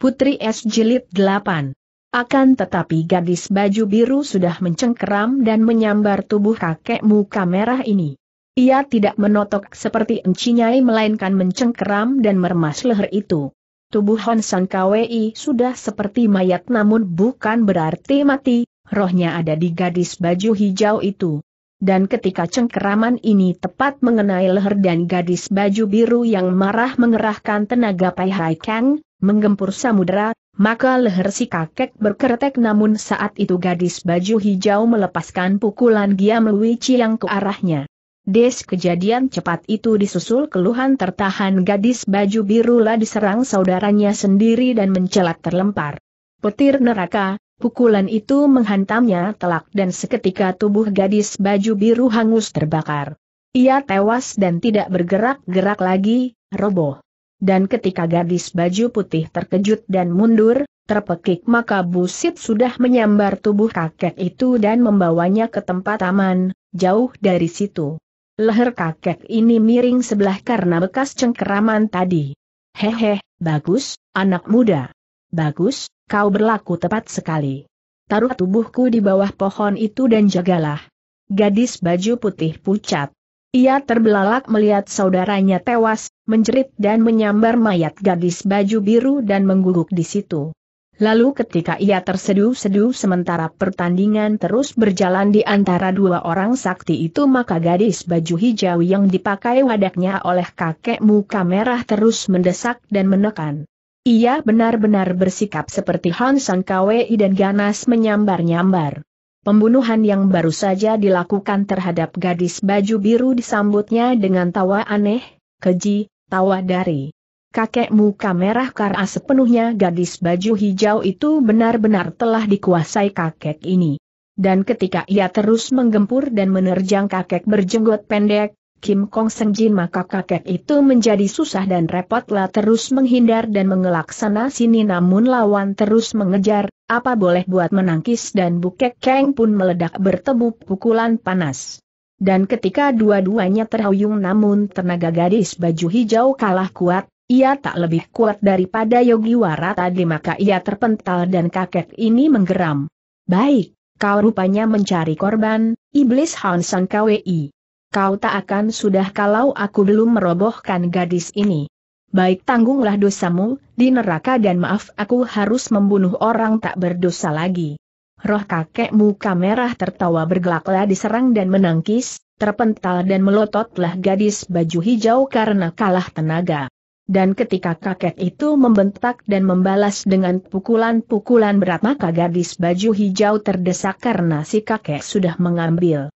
Putri S. Jilid 8 akan tetapi gadis baju biru sudah mencengkeram dan menyambar tubuh kakek muka merah ini. Ia tidak menotok seperti encinyai melainkan mencengkeram dan meremas leher itu. Tubuh Honsan Kwei sudah seperti mayat namun bukan berarti mati, rohnya ada di gadis baju hijau itu. Dan ketika cengkeraman ini tepat mengenai leher dan gadis baju biru yang marah mengerahkan tenaga Pai Hai Kang, menggempur samudera, maka leher si kakek berkeretek namun saat itu gadis baju hijau melepaskan pukulan Giam Lui Chiang ke arahnya. Des kejadian cepat itu disusul keluhan tertahan gadis baju biru lah diserang saudaranya sendiri dan mencelat terlempar. Petir neraka, Pukulan itu menghantamnya telak dan seketika tubuh gadis baju biru hangus terbakar. Ia tewas dan tidak bergerak-gerak lagi, roboh. Dan ketika gadis baju putih terkejut dan mundur, terpekik maka busit sudah menyambar tubuh kakek itu dan membawanya ke tempat aman, jauh dari situ. Leher kakek ini miring sebelah karena bekas cengkeraman tadi. Hehe, bagus, anak muda. Bagus, kau berlaku tepat sekali. Taruh tubuhku di bawah pohon itu dan jagalah. Gadis baju putih pucat. Ia terbelalak melihat saudaranya tewas, menjerit dan menyambar mayat gadis baju biru dan mengguguk di situ. Lalu ketika ia terseduh-seduh sementara pertandingan terus berjalan di antara dua orang sakti itu maka gadis baju hijau yang dipakai wadaknya oleh kakek muka merah terus mendesak dan menekan. Ia benar-benar bersikap seperti Han Sang Kwei dan ganas menyambar-nyambar. Pembunuhan yang baru saja dilakukan terhadap gadis baju biru disambutnya dengan tawa aneh, keji, tawa dari kakek muka merah karena sepenuhnya gadis baju hijau itu benar-benar telah dikuasai kakek ini. Dan ketika ia terus menggempur dan menerjang kakek berjenggot pendek, Kim Kong Seng Jin maka kakek itu menjadi susah dan repotlah terus menghindar dan mengelak sana sini namun lawan terus mengejar, apa boleh buat menangkis dan Bukek Keng pun meledak bertemu pukulan panas. Dan ketika dua-duanya terhuyung namun tenaga gadis baju hijau kalah kuat, ia tak lebih kuat daripada Yogi Wara tadi maka ia terpental dan kakek ini menggeram. Baik, kau rupanya mencari korban, iblis Hansan KWI. Kau tak akan sudah kalau aku belum merobohkan gadis ini. Baik tanggunglah dosamu, di neraka dan maaf aku harus membunuh orang tak berdosa lagi. Roh kakek muka merah tertawa bergelaklah diserang dan menangkis, terpental dan melototlah gadis baju hijau karena kalah tenaga. Dan ketika kakek itu membentak dan membalas dengan pukulan-pukulan berat maka gadis baju hijau terdesak karena si kakek sudah mengambil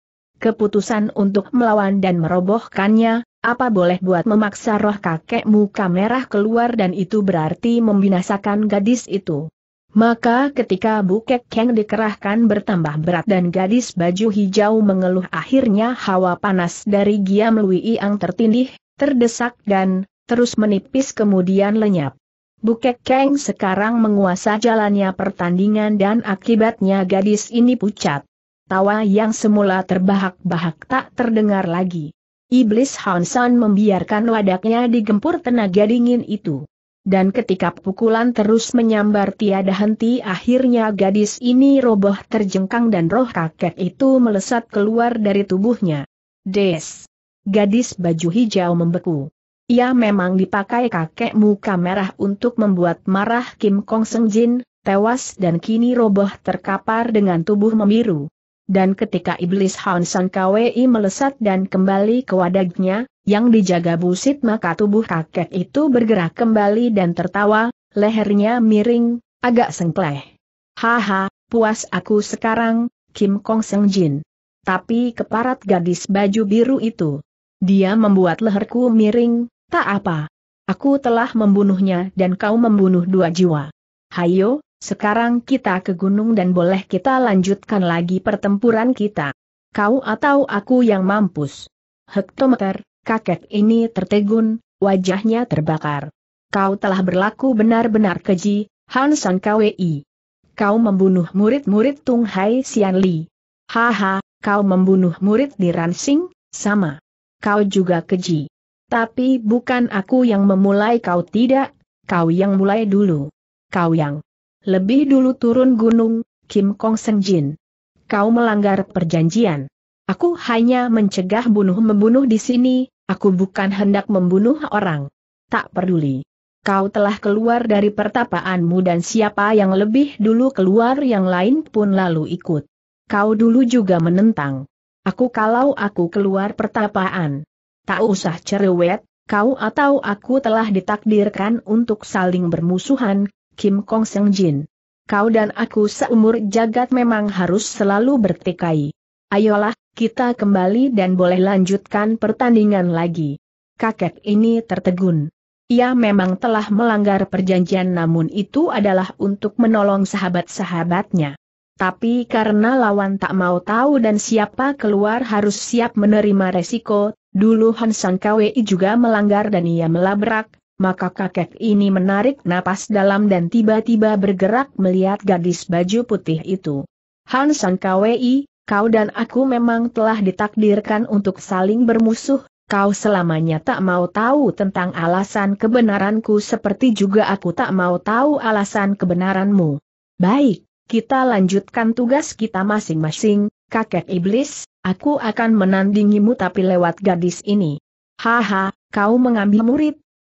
keputusan untuk melawan dan merobohkannya, apa boleh buat memaksa roh kakek muka merah keluar dan itu berarti membinasakan gadis itu. Maka ketika Bukek Keng dikerahkan bertambah berat dan gadis baju hijau mengeluh akhirnya hawa panas dari Giam Lui Ang tertindih, terdesak dan terus menipis kemudian lenyap. Bukek Keng sekarang menguasai jalannya pertandingan dan akibatnya gadis ini pucat. Tawa yang semula terbahak-bahak tak terdengar lagi. Iblis Hansan membiarkan wadaknya digempur tenaga dingin itu. Dan ketika pukulan terus menyambar tiada henti akhirnya gadis ini roboh terjengkang dan roh kakek itu melesat keluar dari tubuhnya. Des. Gadis baju hijau membeku. Ia memang dipakai kakek muka merah untuk membuat marah Kim Kong Seng Jin, tewas dan kini roboh terkapar dengan tubuh memiru dan ketika iblis Hansan Kwei melesat dan kembali ke wadagnya, yang dijaga busit maka tubuh kakek itu bergerak kembali dan tertawa, lehernya miring, agak sengkleh. Haha, puas aku sekarang, Kim Kong Seng Jin. Tapi keparat gadis baju biru itu. Dia membuat leherku miring, tak apa. Aku telah membunuhnya dan kau membunuh dua jiwa. Hayo, sekarang kita ke gunung dan boleh kita lanjutkan lagi pertempuran kita. Kau atau aku yang mampus. Hektometer, kakek ini tertegun, wajahnya terbakar. Kau telah berlaku benar-benar keji, Hansan Kwei. Kau membunuh murid-murid Tung Hai Sian Li. Haha, kau membunuh murid di Ransing, sama. Kau juga keji. Tapi bukan aku yang memulai kau tidak, kau yang mulai dulu. Kau yang lebih dulu turun gunung, Kim Kong Seng Jin. Kau melanggar perjanjian. Aku hanya mencegah bunuh-membunuh di sini, aku bukan hendak membunuh orang. Tak peduli. Kau telah keluar dari pertapaanmu dan siapa yang lebih dulu keluar yang lain pun lalu ikut. Kau dulu juga menentang. Aku kalau aku keluar pertapaan. Tak usah cerewet, kau atau aku telah ditakdirkan untuk saling bermusuhan, Kim Kong Seng Jin. Kau dan aku seumur jagat memang harus selalu bertikai. Ayolah, kita kembali dan boleh lanjutkan pertandingan lagi. Kakek ini tertegun. Ia memang telah melanggar perjanjian namun itu adalah untuk menolong sahabat-sahabatnya. Tapi karena lawan tak mau tahu dan siapa keluar harus siap menerima resiko, dulu Hansang Kwei juga melanggar dan ia melabrak, maka kakek ini menarik napas dalam dan tiba-tiba bergerak melihat gadis baju putih itu. Han Sang Kwei, kau dan aku memang telah ditakdirkan untuk saling bermusuh, kau selamanya tak mau tahu tentang alasan kebenaranku seperti juga aku tak mau tahu alasan kebenaranmu. Baik, kita lanjutkan tugas kita masing-masing, kakek iblis, aku akan menandingimu tapi lewat gadis ini. Haha, kau mengambil murid,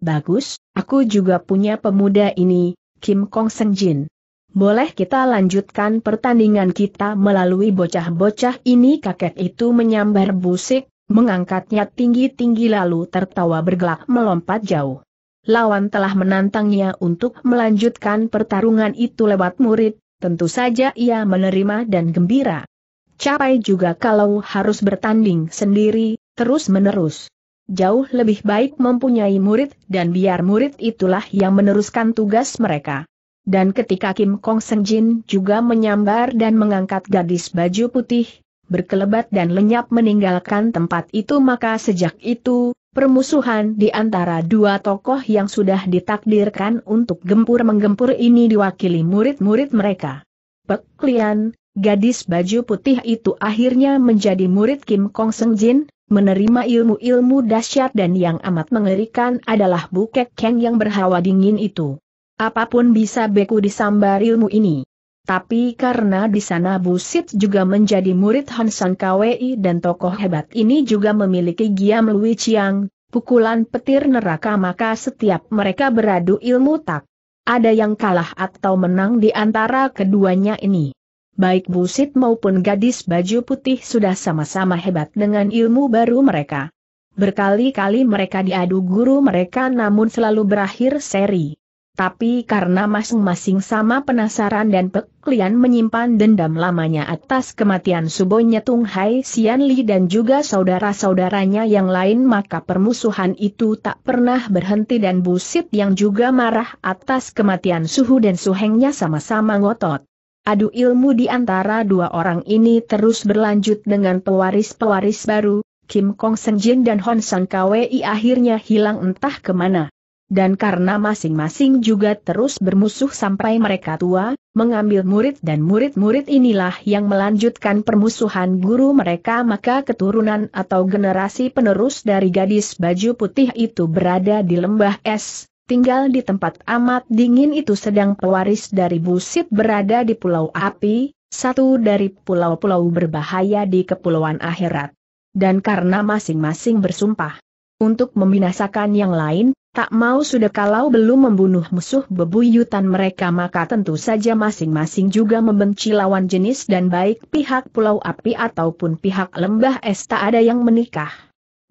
Bagus, aku juga punya pemuda ini, Kim Kong Seng Jin. Boleh kita lanjutkan pertandingan kita melalui bocah-bocah ini kakek itu menyambar busik, mengangkatnya tinggi-tinggi lalu tertawa bergelak melompat jauh. Lawan telah menantangnya untuk melanjutkan pertarungan itu lewat murid, tentu saja ia menerima dan gembira. Capai juga kalau harus bertanding sendiri, terus-menerus jauh lebih baik mempunyai murid dan biar murid itulah yang meneruskan tugas mereka. Dan ketika Kim Kong Seng Jin juga menyambar dan mengangkat gadis baju putih, berkelebat dan lenyap meninggalkan tempat itu maka sejak itu, permusuhan di antara dua tokoh yang sudah ditakdirkan untuk gempur-menggempur ini diwakili murid-murid mereka. Pek Lian, Gadis baju putih itu akhirnya menjadi murid Kim Kong Seng Jin, menerima ilmu-ilmu dahsyat dan yang amat mengerikan adalah bukek keng yang berhawa dingin itu. Apapun bisa beku disambar ilmu ini. Tapi karena di sana Busit juga menjadi murid Hansan Kwei dan tokoh hebat ini juga memiliki Giam Lui Chiang, pukulan petir neraka maka setiap mereka beradu ilmu tak ada yang kalah atau menang di antara keduanya ini baik busit maupun gadis baju putih sudah sama-sama hebat dengan ilmu baru mereka. Berkali-kali mereka diadu guru mereka namun selalu berakhir seri. Tapi karena masing-masing sama penasaran dan peklian menyimpan dendam lamanya atas kematian Subonya Tung Hai Sian Li dan juga saudara-saudaranya yang lain maka permusuhan itu tak pernah berhenti dan Busit yang juga marah atas kematian Suhu dan Suhengnya sama-sama ngotot. Adu ilmu di antara dua orang ini terus berlanjut dengan pewaris-pewaris baru, Kim Kong Senjin dan Hon Sang Kwei akhirnya hilang entah kemana. Dan karena masing-masing juga terus bermusuh sampai mereka tua, mengambil murid dan murid-murid inilah yang melanjutkan permusuhan guru mereka maka keturunan atau generasi penerus dari gadis baju putih itu berada di lembah es, tinggal di tempat amat dingin itu sedang pewaris dari Busit berada di Pulau Api, satu dari pulau-pulau berbahaya di Kepulauan Akhirat. Dan karena masing-masing bersumpah untuk membinasakan yang lain, tak mau sudah kalau belum membunuh musuh bebuyutan mereka maka tentu saja masing-masing juga membenci lawan jenis dan baik pihak Pulau Api ataupun pihak Lembah Es tak ada yang menikah.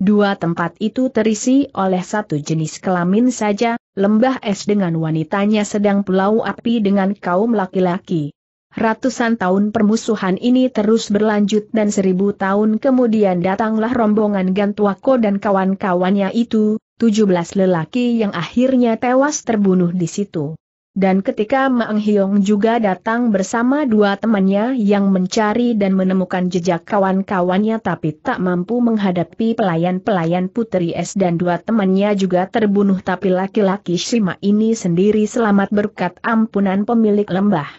Dua tempat itu terisi oleh satu jenis kelamin saja, lembah es dengan wanitanya sedang pulau api dengan kaum laki-laki. Ratusan tahun permusuhan ini terus berlanjut dan seribu tahun kemudian datanglah rombongan Gantuako dan kawan-kawannya itu, 17 lelaki yang akhirnya tewas terbunuh di situ. Dan ketika Maeng Hyong juga datang bersama dua temannya yang mencari dan menemukan jejak kawan-kawannya tapi tak mampu menghadapi pelayan-pelayan Putri Es dan dua temannya juga terbunuh tapi laki-laki Shima ini sendiri selamat berkat ampunan pemilik lembah.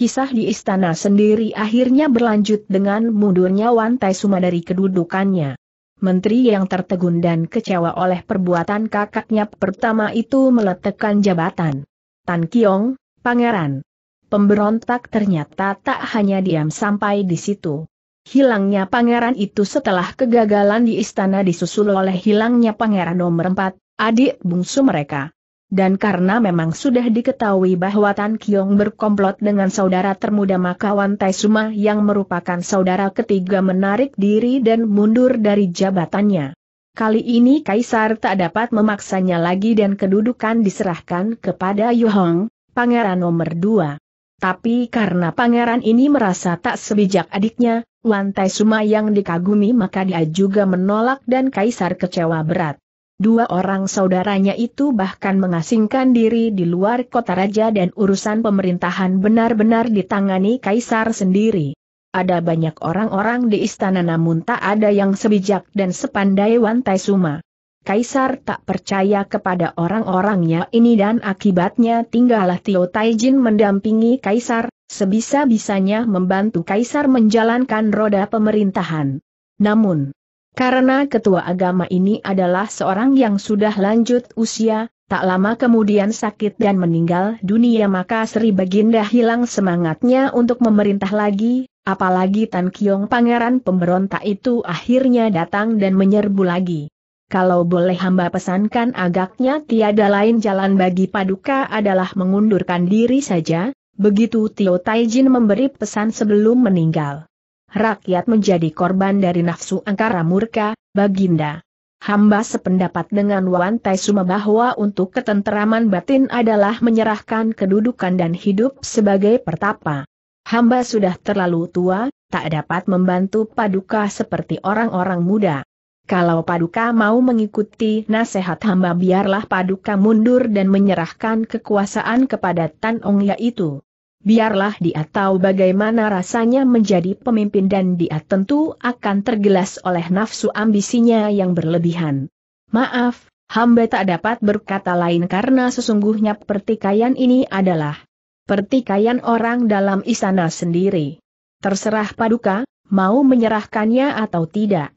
Kisah di istana sendiri akhirnya berlanjut dengan mundurnya Wan Tai Suma dari kedudukannya. Menteri yang tertegun dan kecewa oleh perbuatan kakaknya pertama itu meletakkan jabatan. Tan Kiong, pangeran. Pemberontak ternyata tak hanya diam sampai di situ. Hilangnya pangeran itu setelah kegagalan di istana disusul oleh hilangnya pangeran nomor 4, adik bungsu mereka. Dan karena memang sudah diketahui bahwa Tan Kiong berkomplot dengan saudara termuda Makawan Taisuma yang merupakan saudara ketiga menarik diri dan mundur dari jabatannya. Kali ini Kaisar tak dapat memaksanya lagi dan kedudukan diserahkan kepada Yu Hong, pangeran nomor dua. Tapi karena pangeran ini merasa tak sebijak adiknya, Wan Tai Suma yang dikagumi maka dia juga menolak dan Kaisar kecewa berat. Dua orang saudaranya itu bahkan mengasingkan diri di luar kota raja dan urusan pemerintahan benar-benar ditangani kaisar sendiri. Ada banyak orang-orang di istana namun tak ada yang sebijak dan sepandai Wan Suma. Kaisar tak percaya kepada orang-orangnya ini dan akibatnya tinggallah Tio Taijin mendampingi Kaisar, sebisa-bisanya membantu Kaisar menjalankan roda pemerintahan. Namun, karena ketua agama ini adalah seorang yang sudah lanjut usia, tak lama kemudian sakit dan meninggal dunia maka Sri Baginda hilang semangatnya untuk memerintah lagi, Apalagi Tan Kiong pangeran pemberontak itu akhirnya datang dan menyerbu lagi. Kalau boleh hamba pesankan agaknya tiada lain jalan bagi Paduka adalah mengundurkan diri saja, begitu Tio Taijin memberi pesan sebelum meninggal. Rakyat menjadi korban dari nafsu angkara murka, Baginda. Hamba sependapat dengan Wan Tai Suma bahwa untuk ketenteraman batin adalah menyerahkan kedudukan dan hidup sebagai pertapa. Hamba sudah terlalu tua, tak dapat membantu paduka seperti orang-orang muda. Kalau paduka mau mengikuti nasihat hamba biarlah paduka mundur dan menyerahkan kekuasaan kepada Tan Ong itu. Biarlah dia tahu bagaimana rasanya menjadi pemimpin dan dia tentu akan tergelas oleh nafsu ambisinya yang berlebihan. Maaf, hamba tak dapat berkata lain karena sesungguhnya pertikaian ini adalah pertikaian orang dalam istana sendiri. Terserah Paduka, mau menyerahkannya atau tidak.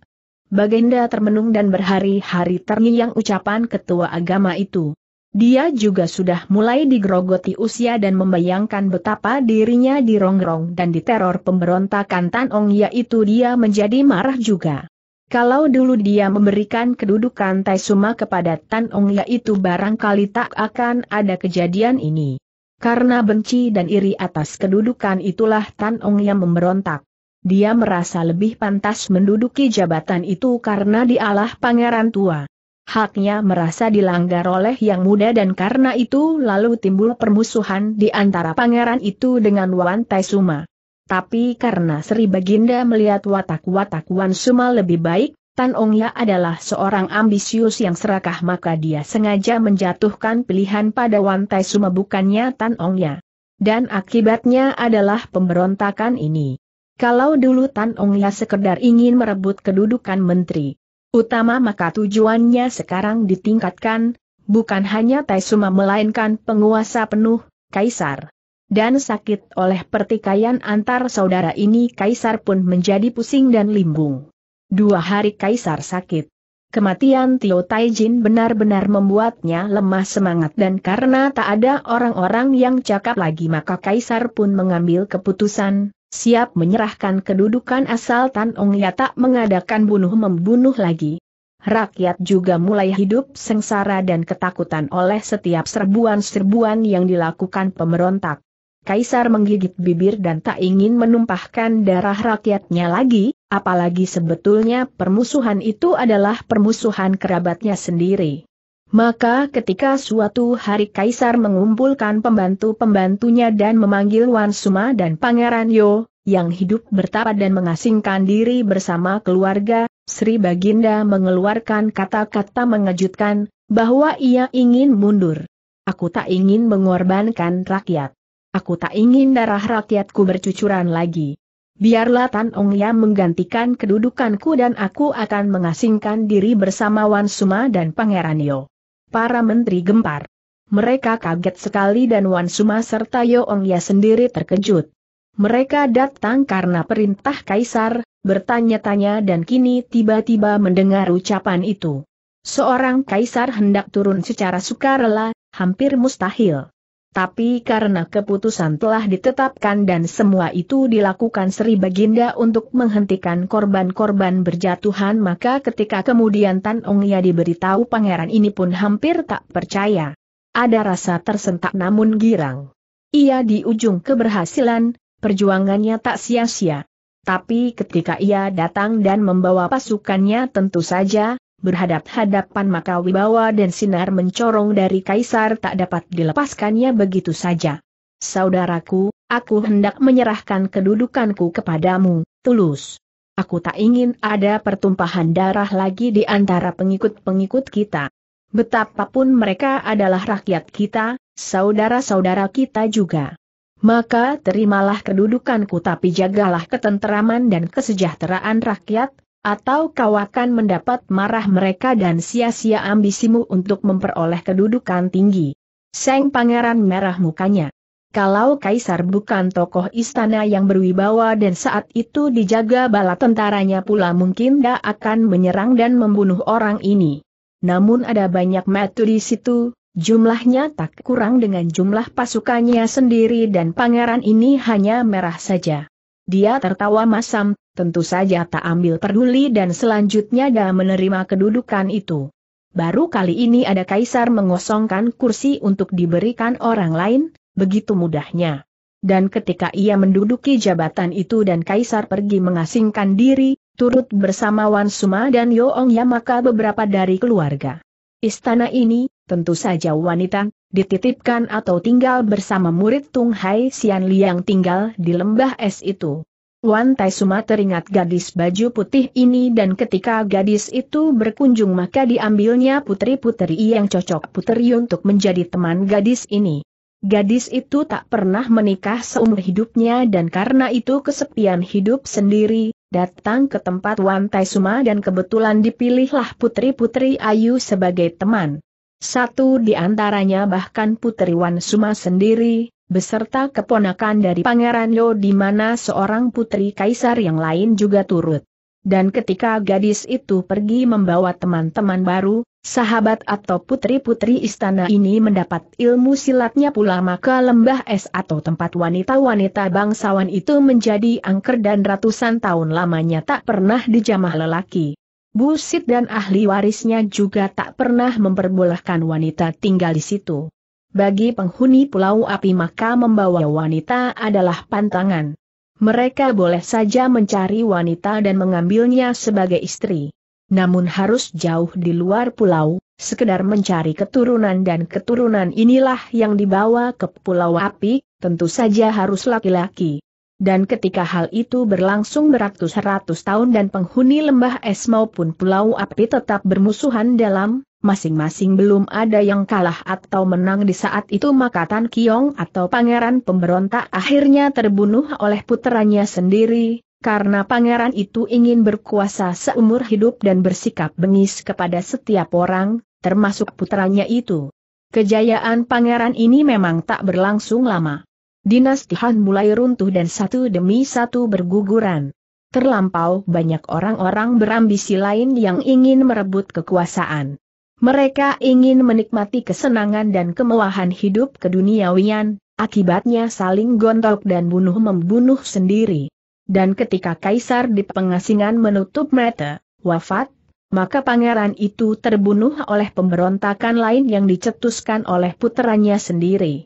Baginda termenung dan berhari-hari terngiang ucapan ketua agama itu. Dia juga sudah mulai digerogoti usia dan membayangkan betapa dirinya dirongrong dan diteror pemberontakan Tan Ong yaitu dia menjadi marah juga. Kalau dulu dia memberikan kedudukan Tai Suma kepada Tan Ong yaitu barangkali tak akan ada kejadian ini. Karena benci dan iri atas kedudukan itulah Tan Ong yang memberontak. Dia merasa lebih pantas menduduki jabatan itu karena dialah pangeran tua. Haknya merasa dilanggar oleh yang muda dan karena itu lalu timbul permusuhan di antara pangeran itu dengan Wan Tai Suma. Tapi karena Sri Baginda melihat watak-watak Wan Suma lebih baik, Tan Ongya adalah seorang ambisius yang serakah maka dia sengaja menjatuhkan pilihan pada Wan Tai Suma bukannya Tan Ongya. Dan akibatnya adalah pemberontakan ini. Kalau dulu Tan Ongya sekedar ingin merebut kedudukan menteri utama maka tujuannya sekarang ditingkatkan, bukan hanya Tai Suma melainkan penguasa penuh, Kaisar. Dan sakit oleh pertikaian antar saudara ini Kaisar pun menjadi pusing dan limbung. Dua hari Kaisar sakit. Kematian Tio Taijin benar-benar membuatnya lemah semangat dan karena tak ada orang-orang yang cakap lagi maka Kaisar pun mengambil keputusan, siap menyerahkan kedudukan asal Tan Ong Ya tak mengadakan bunuh-membunuh lagi. Rakyat juga mulai hidup sengsara dan ketakutan oleh setiap serbuan-serbuan yang dilakukan pemberontak. Kaisar menggigit bibir dan tak ingin menumpahkan darah rakyatnya lagi, apalagi sebetulnya permusuhan itu adalah permusuhan kerabatnya sendiri. Maka ketika suatu hari Kaisar mengumpulkan pembantu-pembantunya dan memanggil Wan Suma dan Pangeran Yo, yang hidup bertapa dan mengasingkan diri bersama keluarga, Sri Baginda mengeluarkan kata-kata mengejutkan, bahwa ia ingin mundur. Aku tak ingin mengorbankan rakyat. Aku tak ingin darah rakyatku bercucuran lagi. Biarlah Tan Ong Ya menggantikan kedudukanku dan aku akan mengasingkan diri bersama Wan Suma dan Pangeran Yo. Para menteri gempar. Mereka kaget sekali dan Wan Suma serta Yo Ong Ya sendiri terkejut. Mereka datang karena perintah kaisar, bertanya-tanya dan kini tiba-tiba mendengar ucapan itu. Seorang kaisar hendak turun secara sukarela, hampir mustahil tapi karena keputusan telah ditetapkan dan semua itu dilakukan Sri Baginda untuk menghentikan korban-korban berjatuhan maka ketika kemudian Tan Ong Ya diberitahu pangeran ini pun hampir tak percaya. Ada rasa tersentak namun girang. Ia di ujung keberhasilan, perjuangannya tak sia-sia. Tapi ketika ia datang dan membawa pasukannya tentu saja, berhadap-hadapan maka wibawa dan sinar mencorong dari kaisar tak dapat dilepaskannya begitu saja. Saudaraku, aku hendak menyerahkan kedudukanku kepadamu, tulus. Aku tak ingin ada pertumpahan darah lagi di antara pengikut-pengikut kita. Betapapun mereka adalah rakyat kita, saudara-saudara kita juga. Maka terimalah kedudukanku tapi jagalah ketenteraman dan kesejahteraan rakyat, atau kau akan mendapat marah mereka dan sia-sia ambisimu untuk memperoleh kedudukan tinggi. Seng pangeran merah mukanya. Kalau kaisar bukan tokoh istana yang berwibawa dan saat itu dijaga bala tentaranya pula mungkin dia akan menyerang dan membunuh orang ini. Namun ada banyak metu di situ, jumlahnya tak kurang dengan jumlah pasukannya sendiri dan pangeran ini hanya merah saja. Dia tertawa masam, tentu saja tak ambil peduli dan selanjutnya dia menerima kedudukan itu. Baru kali ini ada kaisar mengosongkan kursi untuk diberikan orang lain, begitu mudahnya. Dan ketika ia menduduki jabatan itu dan kaisar pergi mengasingkan diri, turut bersama Wan Suma dan Yoong Yamaka beberapa dari keluarga istana ini, tentu saja wanita, dititipkan atau tinggal bersama murid Tung Hai Sian Liang tinggal di lembah es itu. Wan Tai Suma teringat gadis baju putih ini dan ketika gadis itu berkunjung maka diambilnya putri-putri yang cocok putri untuk menjadi teman gadis ini. Gadis itu tak pernah menikah seumur hidupnya dan karena itu kesepian hidup sendiri, datang ke tempat Wan Tai Suma dan kebetulan dipilihlah putri-putri Ayu sebagai teman. Satu di antaranya bahkan Putri Wan Suma sendiri, beserta keponakan dari Pangeran Yo di mana seorang putri kaisar yang lain juga turut. Dan ketika gadis itu pergi membawa teman-teman baru, sahabat atau putri-putri istana ini mendapat ilmu silatnya pula maka lembah es atau tempat wanita-wanita bangsawan itu menjadi angker dan ratusan tahun lamanya tak pernah dijamah lelaki. Busit dan ahli warisnya juga tak pernah memperbolehkan wanita tinggal di situ. Bagi penghuni Pulau Api maka membawa wanita adalah pantangan. Mereka boleh saja mencari wanita dan mengambilnya sebagai istri. Namun harus jauh di luar pulau, sekedar mencari keturunan dan keturunan inilah yang dibawa ke Pulau Api, tentu saja harus laki-laki dan ketika hal itu berlangsung beratus-ratus tahun dan penghuni lembah es maupun pulau api tetap bermusuhan dalam, masing-masing belum ada yang kalah atau menang di saat itu maka Tan Kiong atau pangeran pemberontak akhirnya terbunuh oleh puteranya sendiri, karena pangeran itu ingin berkuasa seumur hidup dan bersikap bengis kepada setiap orang, termasuk puteranya itu. Kejayaan pangeran ini memang tak berlangsung lama. Dinasti Han mulai runtuh dan satu demi satu berguguran. Terlampau banyak orang-orang berambisi lain yang ingin merebut kekuasaan. Mereka ingin menikmati kesenangan dan kemewahan hidup keduniawian, akibatnya saling gontok dan bunuh-membunuh sendiri. Dan ketika kaisar di pengasingan menutup mata, wafat, maka pangeran itu terbunuh oleh pemberontakan lain yang dicetuskan oleh putranya sendiri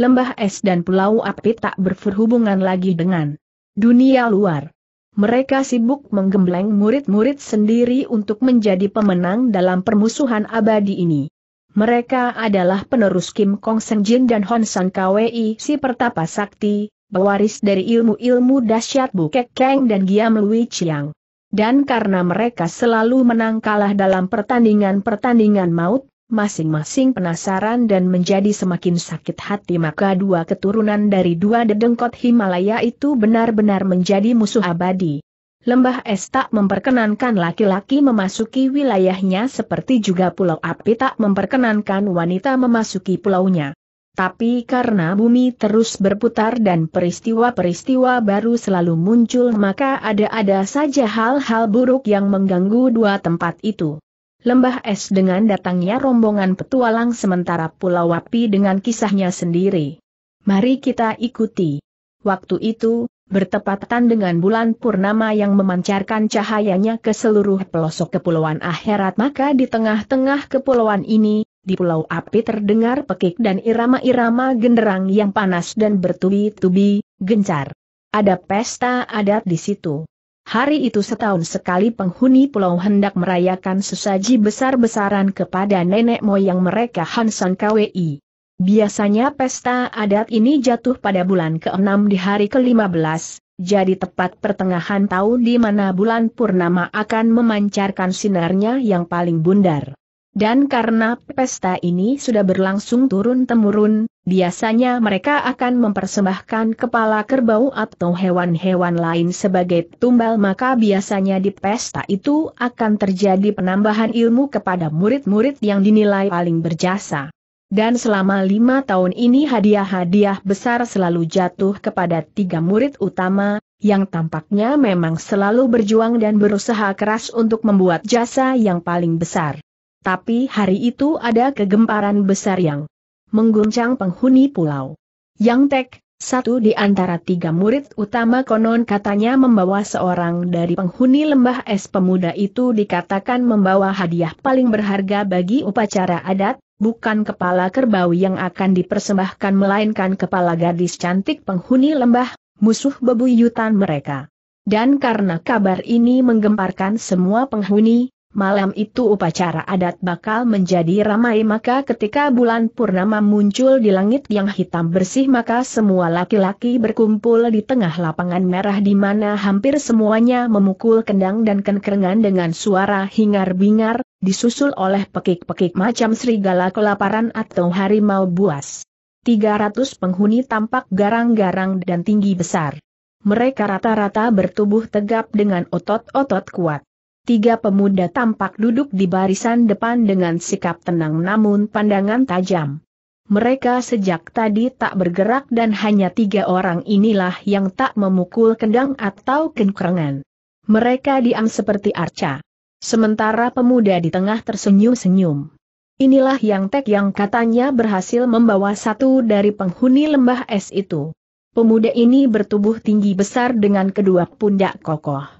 lembah es dan pulau api tak berhubungan lagi dengan dunia luar. Mereka sibuk menggembleng murid-murid sendiri untuk menjadi pemenang dalam permusuhan abadi ini. Mereka adalah penerus Kim Kong Sen Jin dan Hon San Kwei si pertapa sakti, pewaris dari ilmu-ilmu dahsyat Bukek Kang dan Giam Lui Chiang. Dan karena mereka selalu menang kalah dalam pertandingan-pertandingan maut, masing-masing penasaran dan menjadi semakin sakit hati maka dua keturunan dari dua dedengkot Himalaya itu benar-benar menjadi musuh abadi. Lembah es tak memperkenankan laki-laki memasuki wilayahnya seperti juga pulau api tak memperkenankan wanita memasuki pulaunya. Tapi karena bumi terus berputar dan peristiwa-peristiwa baru selalu muncul maka ada-ada saja hal-hal buruk yang mengganggu dua tempat itu. Lembah Es dengan datangnya rombongan petualang sementara Pulau Wapi dengan kisahnya sendiri. Mari kita ikuti. Waktu itu, bertepatan dengan bulan purnama yang memancarkan cahayanya ke seluruh pelosok kepulauan akhirat maka di tengah-tengah kepulauan ini, di pulau api terdengar pekik dan irama-irama genderang yang panas dan bertubi-tubi, gencar. Ada pesta adat di situ. Hari itu setahun sekali penghuni pulau hendak merayakan sesaji besar-besaran kepada nenek moyang mereka Hansan KWI. Biasanya pesta adat ini jatuh pada bulan ke-6 di hari ke-15, jadi tepat pertengahan tahun di mana bulan Purnama akan memancarkan sinarnya yang paling bundar. Dan karena pesta ini sudah berlangsung turun-temurun, biasanya mereka akan mempersembahkan kepala kerbau atau hewan-hewan lain sebagai tumbal maka biasanya di pesta itu akan terjadi penambahan ilmu kepada murid-murid yang dinilai paling berjasa. Dan selama lima tahun ini hadiah-hadiah besar selalu jatuh kepada tiga murid utama, yang tampaknya memang selalu berjuang dan berusaha keras untuk membuat jasa yang paling besar. Tapi hari itu ada kegemparan besar yang mengguncang penghuni pulau. Yang Tek, satu di antara tiga murid utama konon katanya membawa seorang dari penghuni lembah es pemuda itu dikatakan membawa hadiah paling berharga bagi upacara adat, bukan kepala kerbau yang akan dipersembahkan melainkan kepala gadis cantik penghuni lembah, musuh bebuyutan mereka. Dan karena kabar ini menggemparkan semua penghuni, Malam itu upacara adat bakal menjadi ramai maka ketika bulan purnama muncul di langit yang hitam bersih maka semua laki-laki berkumpul di tengah lapangan merah di mana hampir semuanya memukul kendang dan kenkerengan dengan suara hingar-bingar, disusul oleh pekik-pekik macam serigala kelaparan atau harimau buas. 300 penghuni tampak garang-garang dan tinggi besar. Mereka rata-rata bertubuh tegap dengan otot-otot kuat. Tiga pemuda tampak duduk di barisan depan dengan sikap tenang namun pandangan tajam. Mereka sejak tadi tak bergerak dan hanya tiga orang inilah yang tak memukul kendang atau kenkrengan. Mereka diam seperti arca. Sementara pemuda di tengah tersenyum-senyum. Inilah yang tek yang katanya berhasil membawa satu dari penghuni lembah es itu. Pemuda ini bertubuh tinggi besar dengan kedua pundak kokoh.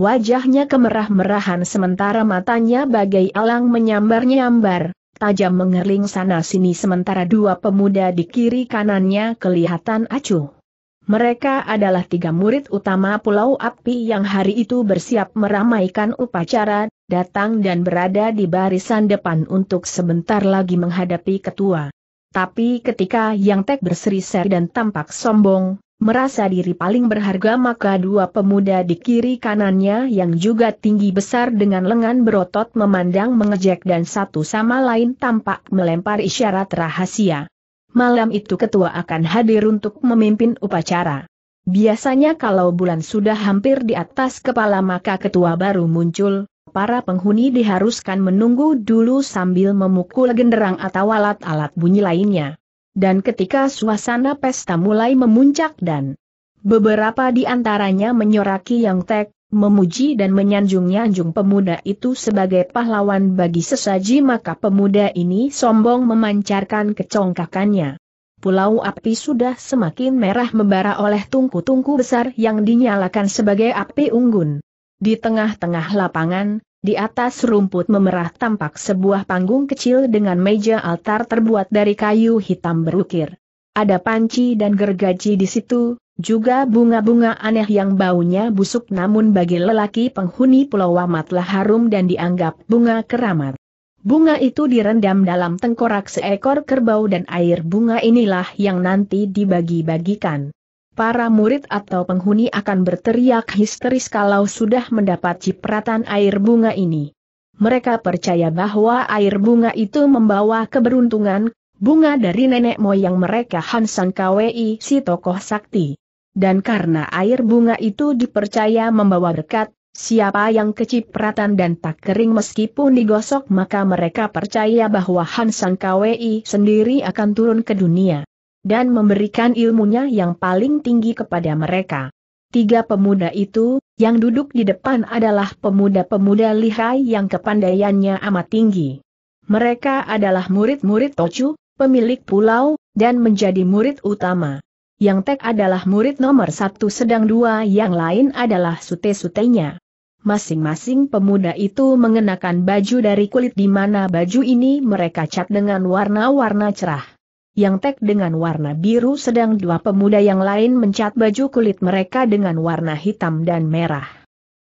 Wajahnya kemerah-merahan sementara matanya bagai alang menyambar-nyambar, tajam mengerling sana-sini sementara dua pemuda di kiri kanannya kelihatan acuh. Mereka adalah tiga murid utama Pulau Api yang hari itu bersiap meramaikan upacara, datang dan berada di barisan depan untuk sebentar lagi menghadapi ketua. Tapi ketika Yang Tek berseri-seri dan tampak sombong, Merasa diri paling berharga maka dua pemuda di kiri kanannya yang juga tinggi besar dengan lengan berotot memandang mengejek dan satu sama lain tampak melempar isyarat rahasia. Malam itu ketua akan hadir untuk memimpin upacara. Biasanya kalau bulan sudah hampir di atas kepala maka ketua baru muncul, para penghuni diharuskan menunggu dulu sambil memukul genderang atau alat-alat bunyi lainnya dan ketika suasana pesta mulai memuncak dan beberapa di antaranya menyoraki Yang Tek, memuji dan menyanjung-nyanjung pemuda itu sebagai pahlawan bagi sesaji maka pemuda ini sombong memancarkan kecongkakannya. Pulau api sudah semakin merah membara oleh tungku-tungku besar yang dinyalakan sebagai api unggun. Di tengah-tengah lapangan, di atas rumput memerah tampak sebuah panggung kecil dengan meja altar terbuat dari kayu hitam berukir. Ada panci dan gergaji di situ, juga bunga-bunga aneh yang baunya busuk namun bagi lelaki penghuni pulau amatlah harum dan dianggap bunga keramat. Bunga itu direndam dalam tengkorak seekor kerbau dan air bunga inilah yang nanti dibagi-bagikan para murid atau penghuni akan berteriak histeris kalau sudah mendapat cipratan air bunga ini. Mereka percaya bahwa air bunga itu membawa keberuntungan, bunga dari nenek moyang mereka Hansan Kwei si tokoh sakti. Dan karena air bunga itu dipercaya membawa berkat, siapa yang kecipratan dan tak kering meskipun digosok maka mereka percaya bahwa Hansan Kwei sendiri akan turun ke dunia dan memberikan ilmunya yang paling tinggi kepada mereka. Tiga pemuda itu, yang duduk di depan adalah pemuda-pemuda lihai yang kepandaiannya amat tinggi. Mereka adalah murid-murid Tochu, pemilik pulau, dan menjadi murid utama. Yang Tek adalah murid nomor satu sedang dua yang lain adalah sute-sutenya. Masing-masing pemuda itu mengenakan baju dari kulit di mana baju ini mereka cat dengan warna-warna cerah yang tek dengan warna biru sedang dua pemuda yang lain mencat baju kulit mereka dengan warna hitam dan merah.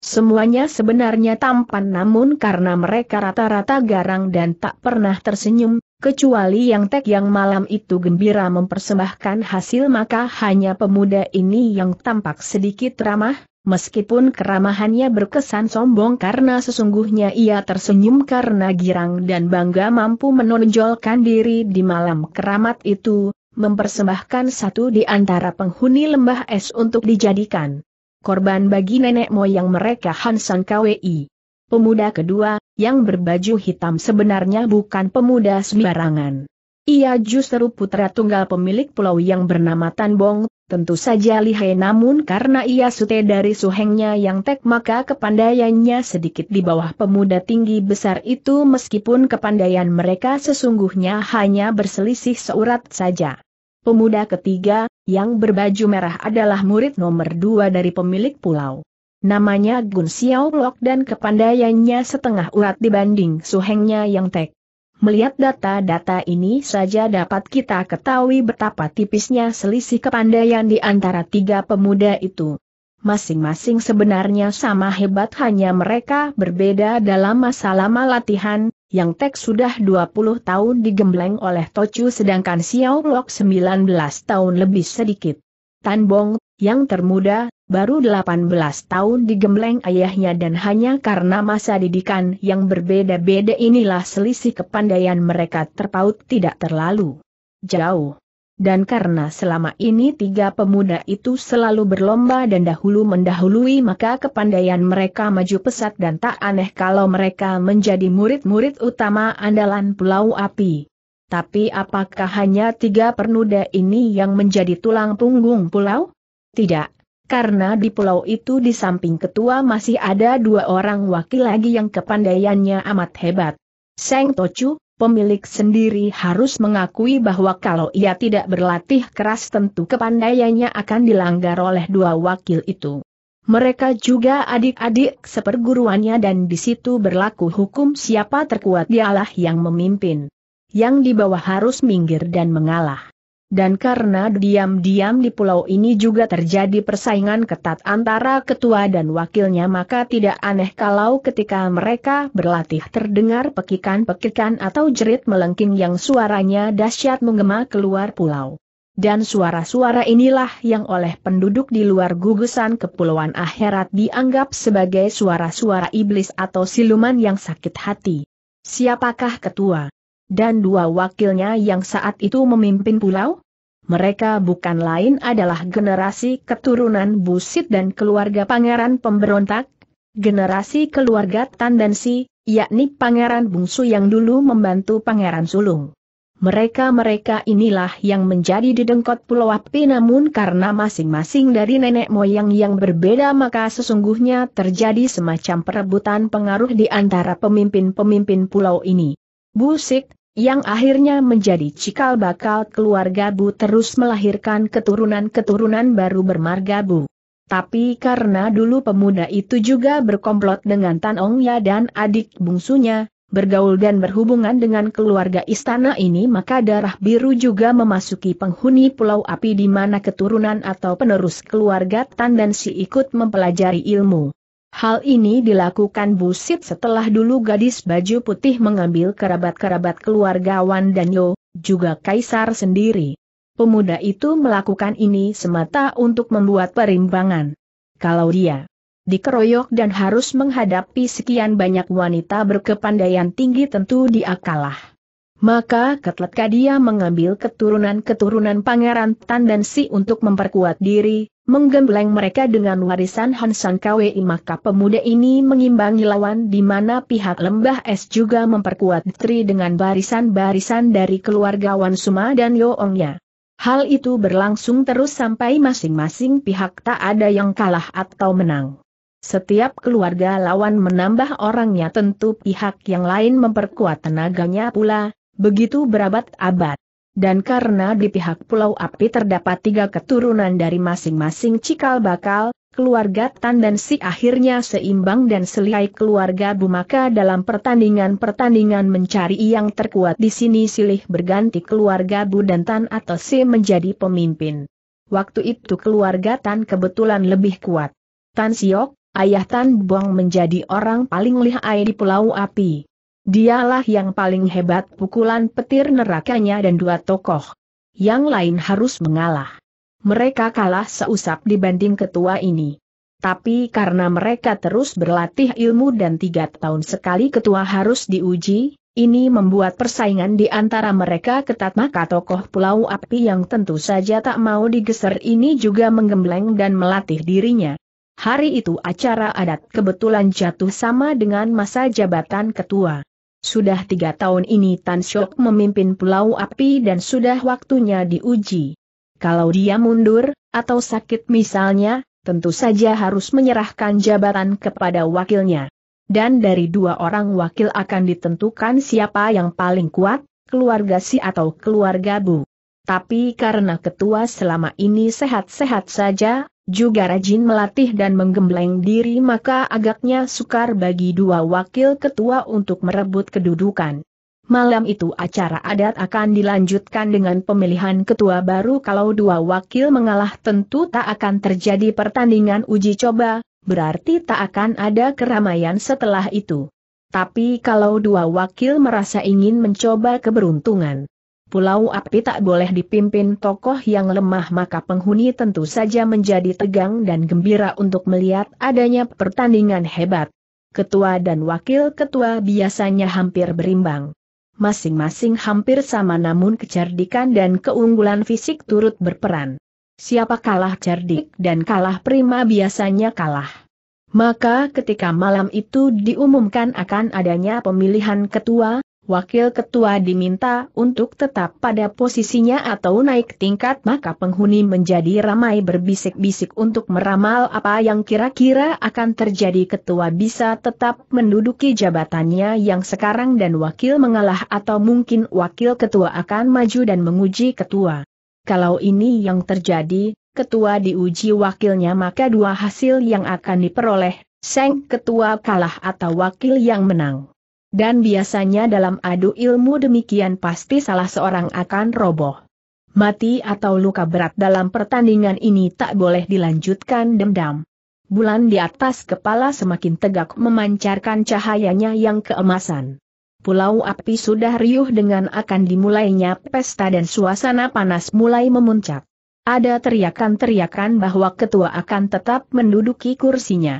Semuanya sebenarnya tampan namun karena mereka rata-rata garang dan tak pernah tersenyum, kecuali yang tek yang malam itu gembira mempersembahkan hasil maka hanya pemuda ini yang tampak sedikit ramah, meskipun keramahannya berkesan sombong karena sesungguhnya ia tersenyum karena girang dan bangga mampu menonjolkan diri di malam keramat itu, mempersembahkan satu di antara penghuni lembah es untuk dijadikan korban bagi nenek moyang mereka Hansan KWI. Pemuda kedua, yang berbaju hitam sebenarnya bukan pemuda sembarangan. Ia justru putra tunggal pemilik pulau yang bernama Tanbong, tentu saja lihai namun karena ia sute dari suhengnya yang tek maka kepandaiannya sedikit di bawah pemuda tinggi besar itu meskipun kepandaian mereka sesungguhnya hanya berselisih seurat saja. Pemuda ketiga, yang berbaju merah adalah murid nomor dua dari pemilik pulau. Namanya Gun Xiao Lok dan kepandaiannya setengah urat dibanding suhengnya yang tek. Melihat data-data ini saja dapat kita ketahui betapa tipisnya selisih kepandaian di antara tiga pemuda itu. Masing-masing sebenarnya sama hebat hanya mereka berbeda dalam masa lama latihan, yang Tek sudah 20 tahun digembleng oleh Tochu sedangkan Xiao Lok 19 tahun lebih sedikit. Tan Bong, yang termuda, baru 18 tahun digembleng ayahnya dan hanya karena masa didikan yang berbeda-beda inilah selisih kepandaian mereka terpaut tidak terlalu jauh. Dan karena selama ini tiga pemuda itu selalu berlomba dan dahulu mendahului maka kepandaian mereka maju pesat dan tak aneh kalau mereka menjadi murid-murid utama andalan Pulau Api. Tapi apakah hanya tiga pernuda ini yang menjadi tulang punggung pulau? Tidak karena di pulau itu di samping ketua masih ada dua orang wakil lagi yang kepandaiannya amat hebat. Seng Tochu, pemilik sendiri harus mengakui bahwa kalau ia tidak berlatih keras tentu kepandaiannya akan dilanggar oleh dua wakil itu. Mereka juga adik-adik seperguruannya dan di situ berlaku hukum siapa terkuat dialah yang memimpin. Yang di bawah harus minggir dan mengalah. Dan karena diam-diam di pulau ini juga terjadi persaingan ketat antara ketua dan wakilnya maka tidak aneh kalau ketika mereka berlatih terdengar pekikan-pekikan atau jerit melengking yang suaranya dahsyat menggema keluar pulau. Dan suara-suara inilah yang oleh penduduk di luar gugusan kepulauan akhirat dianggap sebagai suara-suara iblis atau siluman yang sakit hati. Siapakah ketua? dan dua wakilnya yang saat itu memimpin pulau? Mereka bukan lain adalah generasi keturunan Busit dan keluarga Pangeran Pemberontak, generasi keluarga Tandansi, yakni Pangeran Bungsu yang dulu membantu Pangeran Sulung. Mereka-mereka inilah yang menjadi didengkot Pulau Api namun karena masing-masing dari nenek moyang yang berbeda maka sesungguhnya terjadi semacam perebutan pengaruh di antara pemimpin-pemimpin pulau ini. Busik, yang akhirnya menjadi cikal bakal keluarga Bu terus melahirkan keturunan-keturunan baru bermarga Bu. Tapi karena dulu pemuda itu juga berkomplot dengan Tan Ong Ya dan adik bungsunya, bergaul dan berhubungan dengan keluarga istana ini maka darah biru juga memasuki penghuni Pulau Api di mana keturunan atau penerus keluarga Tan dan si ikut mempelajari ilmu. Hal ini dilakukan Busit setelah dulu gadis baju putih mengambil kerabat-kerabat keluarga Wan Danyo, juga Kaisar sendiri. Pemuda itu melakukan ini semata untuk membuat perimbangan. Kalau dia dikeroyok dan harus menghadapi sekian banyak wanita berkepandaian tinggi tentu dia kalah. Maka ketika dia mengambil keturunan-keturunan Pangeran Tandansi untuk memperkuat diri, menggembleng mereka dengan warisan Hansan KWI maka pemuda ini mengimbangi lawan di mana pihak Lembah Es juga memperkuat Tri dengan barisan-barisan dari keluarga Wan Suma dan Yoongnya. Hal itu berlangsung terus sampai masing-masing pihak tak ada yang kalah atau menang. Setiap keluarga lawan menambah orangnya tentu pihak yang lain memperkuat tenaganya pula, begitu berabad-abad dan karena di pihak Pulau Api terdapat tiga keturunan dari masing-masing cikal bakal, keluarga Tan dan Si akhirnya seimbang dan selihai keluarga Bumaka dalam pertandingan-pertandingan mencari yang terkuat di sini silih berganti keluarga Bu dan Tan atau Si menjadi pemimpin. Waktu itu keluarga Tan kebetulan lebih kuat. Tan Siok, ayah Tan Buang menjadi orang paling lihai di Pulau Api. Dialah yang paling hebat pukulan petir nerakanya dan dua tokoh. Yang lain harus mengalah. Mereka kalah seusap dibanding ketua ini. Tapi karena mereka terus berlatih ilmu dan tiga tahun sekali ketua harus diuji, ini membuat persaingan di antara mereka ketat maka tokoh pulau api yang tentu saja tak mau digeser ini juga menggembleng dan melatih dirinya. Hari itu acara adat kebetulan jatuh sama dengan masa jabatan ketua. Sudah tiga tahun ini Tan Shok memimpin Pulau Api dan sudah waktunya diuji. Kalau dia mundur, atau sakit misalnya, tentu saja harus menyerahkan jabatan kepada wakilnya. Dan dari dua orang wakil akan ditentukan siapa yang paling kuat, keluarga si atau keluarga bu. Tapi karena ketua selama ini sehat-sehat saja, juga rajin melatih dan menggembleng diri maka agaknya sukar bagi dua wakil ketua untuk merebut kedudukan. Malam itu acara adat akan dilanjutkan dengan pemilihan ketua baru kalau dua wakil mengalah tentu tak akan terjadi pertandingan uji coba, berarti tak akan ada keramaian setelah itu. Tapi kalau dua wakil merasa ingin mencoba keberuntungan, Pulau api tak boleh dipimpin tokoh yang lemah maka penghuni tentu saja menjadi tegang dan gembira untuk melihat adanya pertandingan hebat. Ketua dan wakil ketua biasanya hampir berimbang. Masing-masing hampir sama namun kecerdikan dan keunggulan fisik turut berperan. Siapa kalah cerdik dan kalah prima biasanya kalah. Maka ketika malam itu diumumkan akan adanya pemilihan ketua, wakil ketua diminta untuk tetap pada posisinya atau naik tingkat maka penghuni menjadi ramai berbisik-bisik untuk meramal apa yang kira-kira akan terjadi ketua bisa tetap menduduki jabatannya yang sekarang dan wakil mengalah atau mungkin wakil ketua akan maju dan menguji ketua. Kalau ini yang terjadi, ketua diuji wakilnya maka dua hasil yang akan diperoleh, seng ketua kalah atau wakil yang menang dan biasanya dalam adu ilmu demikian pasti salah seorang akan roboh. Mati atau luka berat dalam pertandingan ini tak boleh dilanjutkan dendam. Bulan di atas kepala semakin tegak memancarkan cahayanya yang keemasan. Pulau api sudah riuh dengan akan dimulainya pesta dan suasana panas mulai memuncak. Ada teriakan-teriakan bahwa ketua akan tetap menduduki kursinya.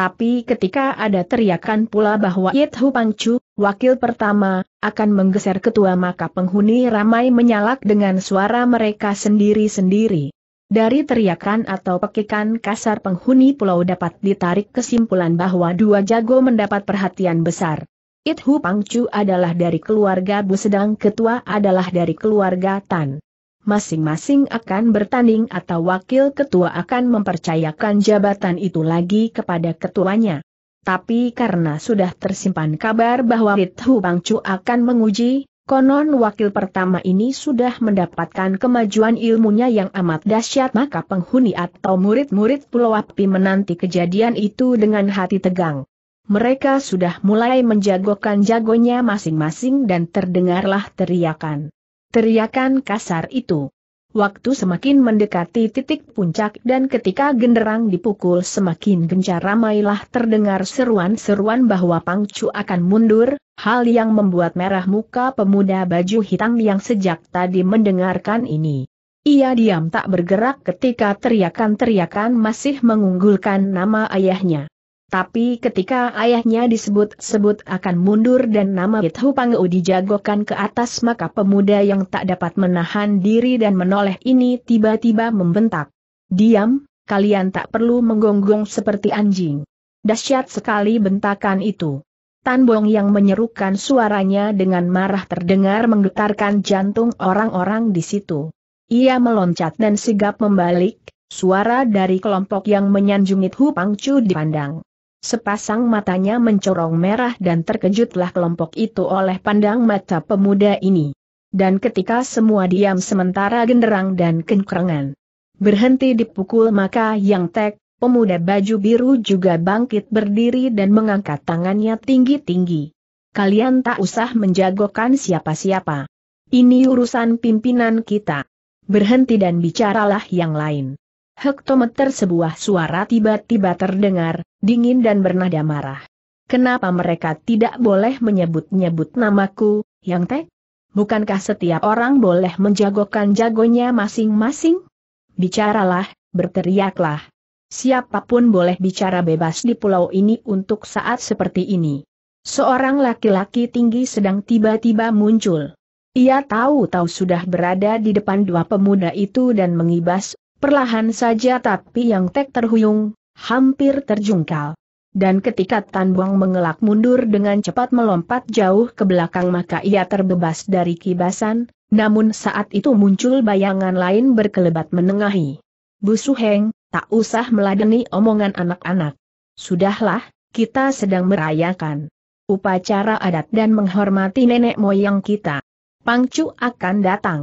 Tapi ketika ada teriakan pula bahwa Yit Hu Chu, wakil pertama, akan menggeser ketua maka penghuni ramai menyalak dengan suara mereka sendiri-sendiri. Dari teriakan atau pekikan kasar penghuni pulau dapat ditarik kesimpulan bahwa dua jago mendapat perhatian besar. Yit Hu Chu adalah dari keluarga Bu sedang ketua adalah dari keluarga Tan masing-masing akan bertanding atau wakil ketua akan mempercayakan jabatan itu lagi kepada ketuanya. Tapi karena sudah tersimpan kabar bahwa Rithu Bangcu akan menguji, konon wakil pertama ini sudah mendapatkan kemajuan ilmunya yang amat dahsyat maka penghuni atau murid-murid Pulau Api menanti kejadian itu dengan hati tegang. Mereka sudah mulai menjagokan jagonya masing-masing dan terdengarlah teriakan. Teriakan kasar itu. Waktu semakin mendekati titik puncak dan ketika genderang dipukul semakin gencar ramailah terdengar seruan-seruan bahwa Pangcu akan mundur, hal yang membuat merah muka pemuda baju hitam yang sejak tadi mendengarkan ini. Ia diam tak bergerak ketika teriakan-teriakan masih mengunggulkan nama ayahnya. Tapi ketika ayahnya disebut-sebut akan mundur dan nama Ithu Pangeu dijagokan ke atas maka pemuda yang tak dapat menahan diri dan menoleh ini tiba-tiba membentak. Diam, kalian tak perlu menggonggong seperti anjing. Dahsyat sekali bentakan itu. Tan Tanbong yang menyerukan suaranya dengan marah terdengar menggetarkan jantung orang-orang di situ. Ia meloncat dan sigap membalik, suara dari kelompok yang menyanjungit Hu Pangcu dipandang. Sepasang matanya mencorong merah dan terkejutlah kelompok itu oleh pandang mata pemuda ini. Dan ketika semua diam sementara genderang dan kengerangan berhenti dipukul maka yang tek, pemuda baju biru juga bangkit berdiri dan mengangkat tangannya tinggi-tinggi. Kalian tak usah menjagokan siapa-siapa. Ini urusan pimpinan kita. Berhenti dan bicaralah yang lain hektometer sebuah suara tiba-tiba terdengar, dingin dan bernada marah. Kenapa mereka tidak boleh menyebut-nyebut namaku, Yang Tek? Bukankah setiap orang boleh menjagokan jagonya masing-masing? Bicaralah, berteriaklah. Siapapun boleh bicara bebas di pulau ini untuk saat seperti ini. Seorang laki-laki tinggi sedang tiba-tiba muncul. Ia tahu-tahu sudah berada di depan dua pemuda itu dan mengibas, Perlahan saja tapi yang tek terhuyung, hampir terjungkal. Dan ketika Tan Buang mengelak mundur dengan cepat melompat jauh ke belakang maka ia terbebas dari kibasan, namun saat itu muncul bayangan lain berkelebat menengahi. Busu Heng, tak usah meladeni omongan anak-anak. Sudahlah, kita sedang merayakan upacara adat dan menghormati nenek moyang kita. Pangcu akan datang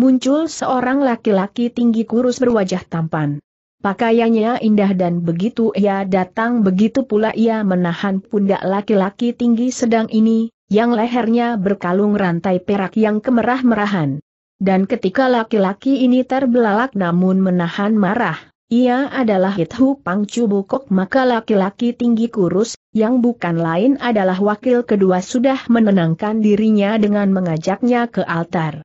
muncul seorang laki-laki tinggi kurus berwajah tampan. Pakaiannya indah dan begitu ia datang begitu pula ia menahan pundak laki-laki tinggi sedang ini, yang lehernya berkalung rantai perak yang kemerah-merahan. Dan ketika laki-laki ini terbelalak namun menahan marah, ia adalah Hithu Pangcu Bukok maka laki-laki tinggi kurus, yang bukan lain adalah wakil kedua sudah menenangkan dirinya dengan mengajaknya ke altar.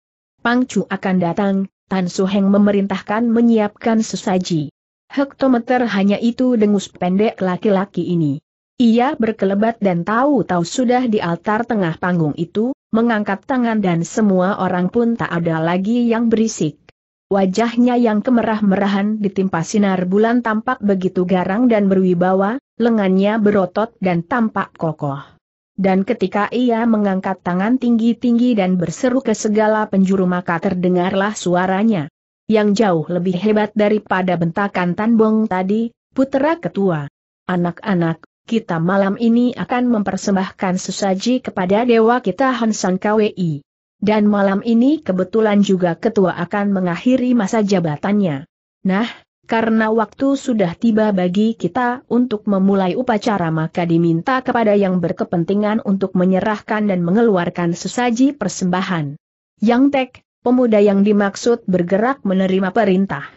Pangcu akan datang, Tan Heng memerintahkan menyiapkan sesaji. Hektometer hanya itu dengus pendek laki-laki ini. Ia berkelebat dan tahu-tahu sudah di altar tengah panggung itu, mengangkat tangan dan semua orang pun tak ada lagi yang berisik. Wajahnya yang kemerah-merahan ditimpa sinar bulan tampak begitu garang dan berwibawa, lengannya berotot dan tampak kokoh. Dan ketika ia mengangkat tangan tinggi-tinggi dan berseru ke segala penjuru maka terdengarlah suaranya. Yang jauh lebih hebat daripada bentakan Tanbong tadi, putera ketua. Anak-anak, kita malam ini akan mempersembahkan sesaji kepada dewa kita Hansan KWI. Dan malam ini kebetulan juga ketua akan mengakhiri masa jabatannya. Nah, karena waktu sudah tiba bagi kita untuk memulai upacara maka diminta kepada yang berkepentingan untuk menyerahkan dan mengeluarkan sesaji persembahan. Yang Tek, pemuda yang dimaksud bergerak menerima perintah.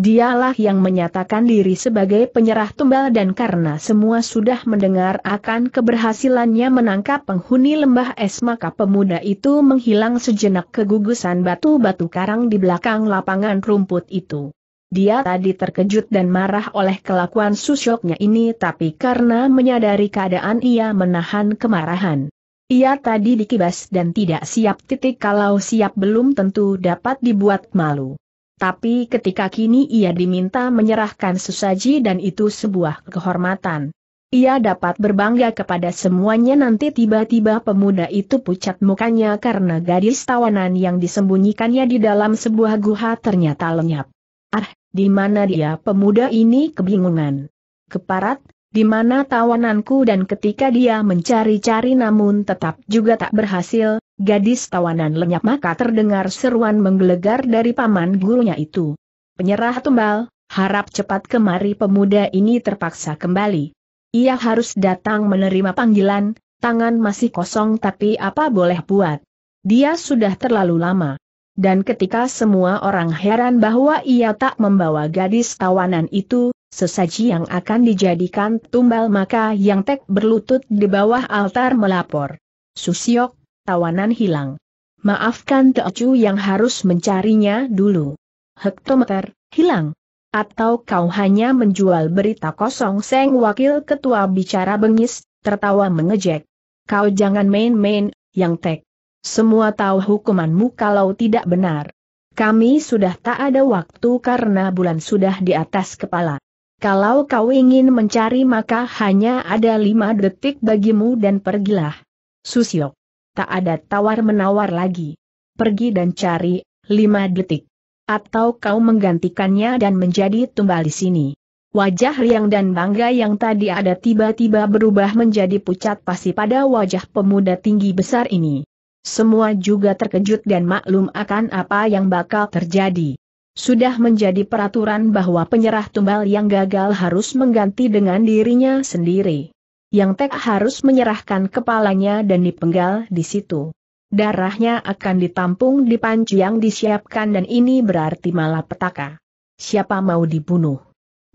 Dialah yang menyatakan diri sebagai penyerah tumbal dan karena semua sudah mendengar akan keberhasilannya menangkap penghuni lembah es maka pemuda itu menghilang sejenak kegugusan batu-batu karang di belakang lapangan rumput itu. Dia tadi terkejut dan marah oleh kelakuan susyoknya ini tapi karena menyadari keadaan ia menahan kemarahan. Ia tadi dikibas dan tidak siap titik kalau siap belum tentu dapat dibuat malu. Tapi ketika kini ia diminta menyerahkan sesaji dan itu sebuah kehormatan. Ia dapat berbangga kepada semuanya nanti tiba-tiba pemuda itu pucat mukanya karena gadis tawanan yang disembunyikannya di dalam sebuah guha ternyata lenyap. Ah, di mana dia pemuda ini kebingungan. Keparat, di mana tawananku dan ketika dia mencari-cari namun tetap juga tak berhasil, gadis tawanan lenyap maka terdengar seruan menggelegar dari paman gurunya itu. Penyerah tumbal, harap cepat kemari pemuda ini terpaksa kembali. Ia harus datang menerima panggilan, tangan masih kosong tapi apa boleh buat. Dia sudah terlalu lama. Dan ketika semua orang heran bahwa ia tak membawa gadis tawanan itu, sesaji yang akan dijadikan tumbal maka yang tek berlutut di bawah altar melapor. Susiok, tawanan hilang. Maafkan Teocu yang harus mencarinya dulu. Hektometer, hilang. Atau kau hanya menjual berita kosong Seng Wakil Ketua bicara bengis, tertawa mengejek. Kau jangan main-main, yang tek. Semua tahu hukumanmu kalau tidak benar. Kami sudah tak ada waktu karena bulan sudah di atas kepala. Kalau kau ingin mencari maka hanya ada lima detik bagimu dan pergilah. Susio, Tak ada tawar-menawar lagi. Pergi dan cari, lima detik. Atau kau menggantikannya dan menjadi tumbal di sini. Wajah riang dan bangga yang tadi ada tiba-tiba berubah menjadi pucat pasti pada wajah pemuda tinggi besar ini. Semua juga terkejut dan maklum akan apa yang bakal terjadi. Sudah menjadi peraturan bahwa penyerah tumbal yang gagal harus mengganti dengan dirinya sendiri. Yang Tek harus menyerahkan kepalanya dan dipenggal di situ. Darahnya akan ditampung di panci yang disiapkan dan ini berarti malapetaka. Siapa mau dibunuh?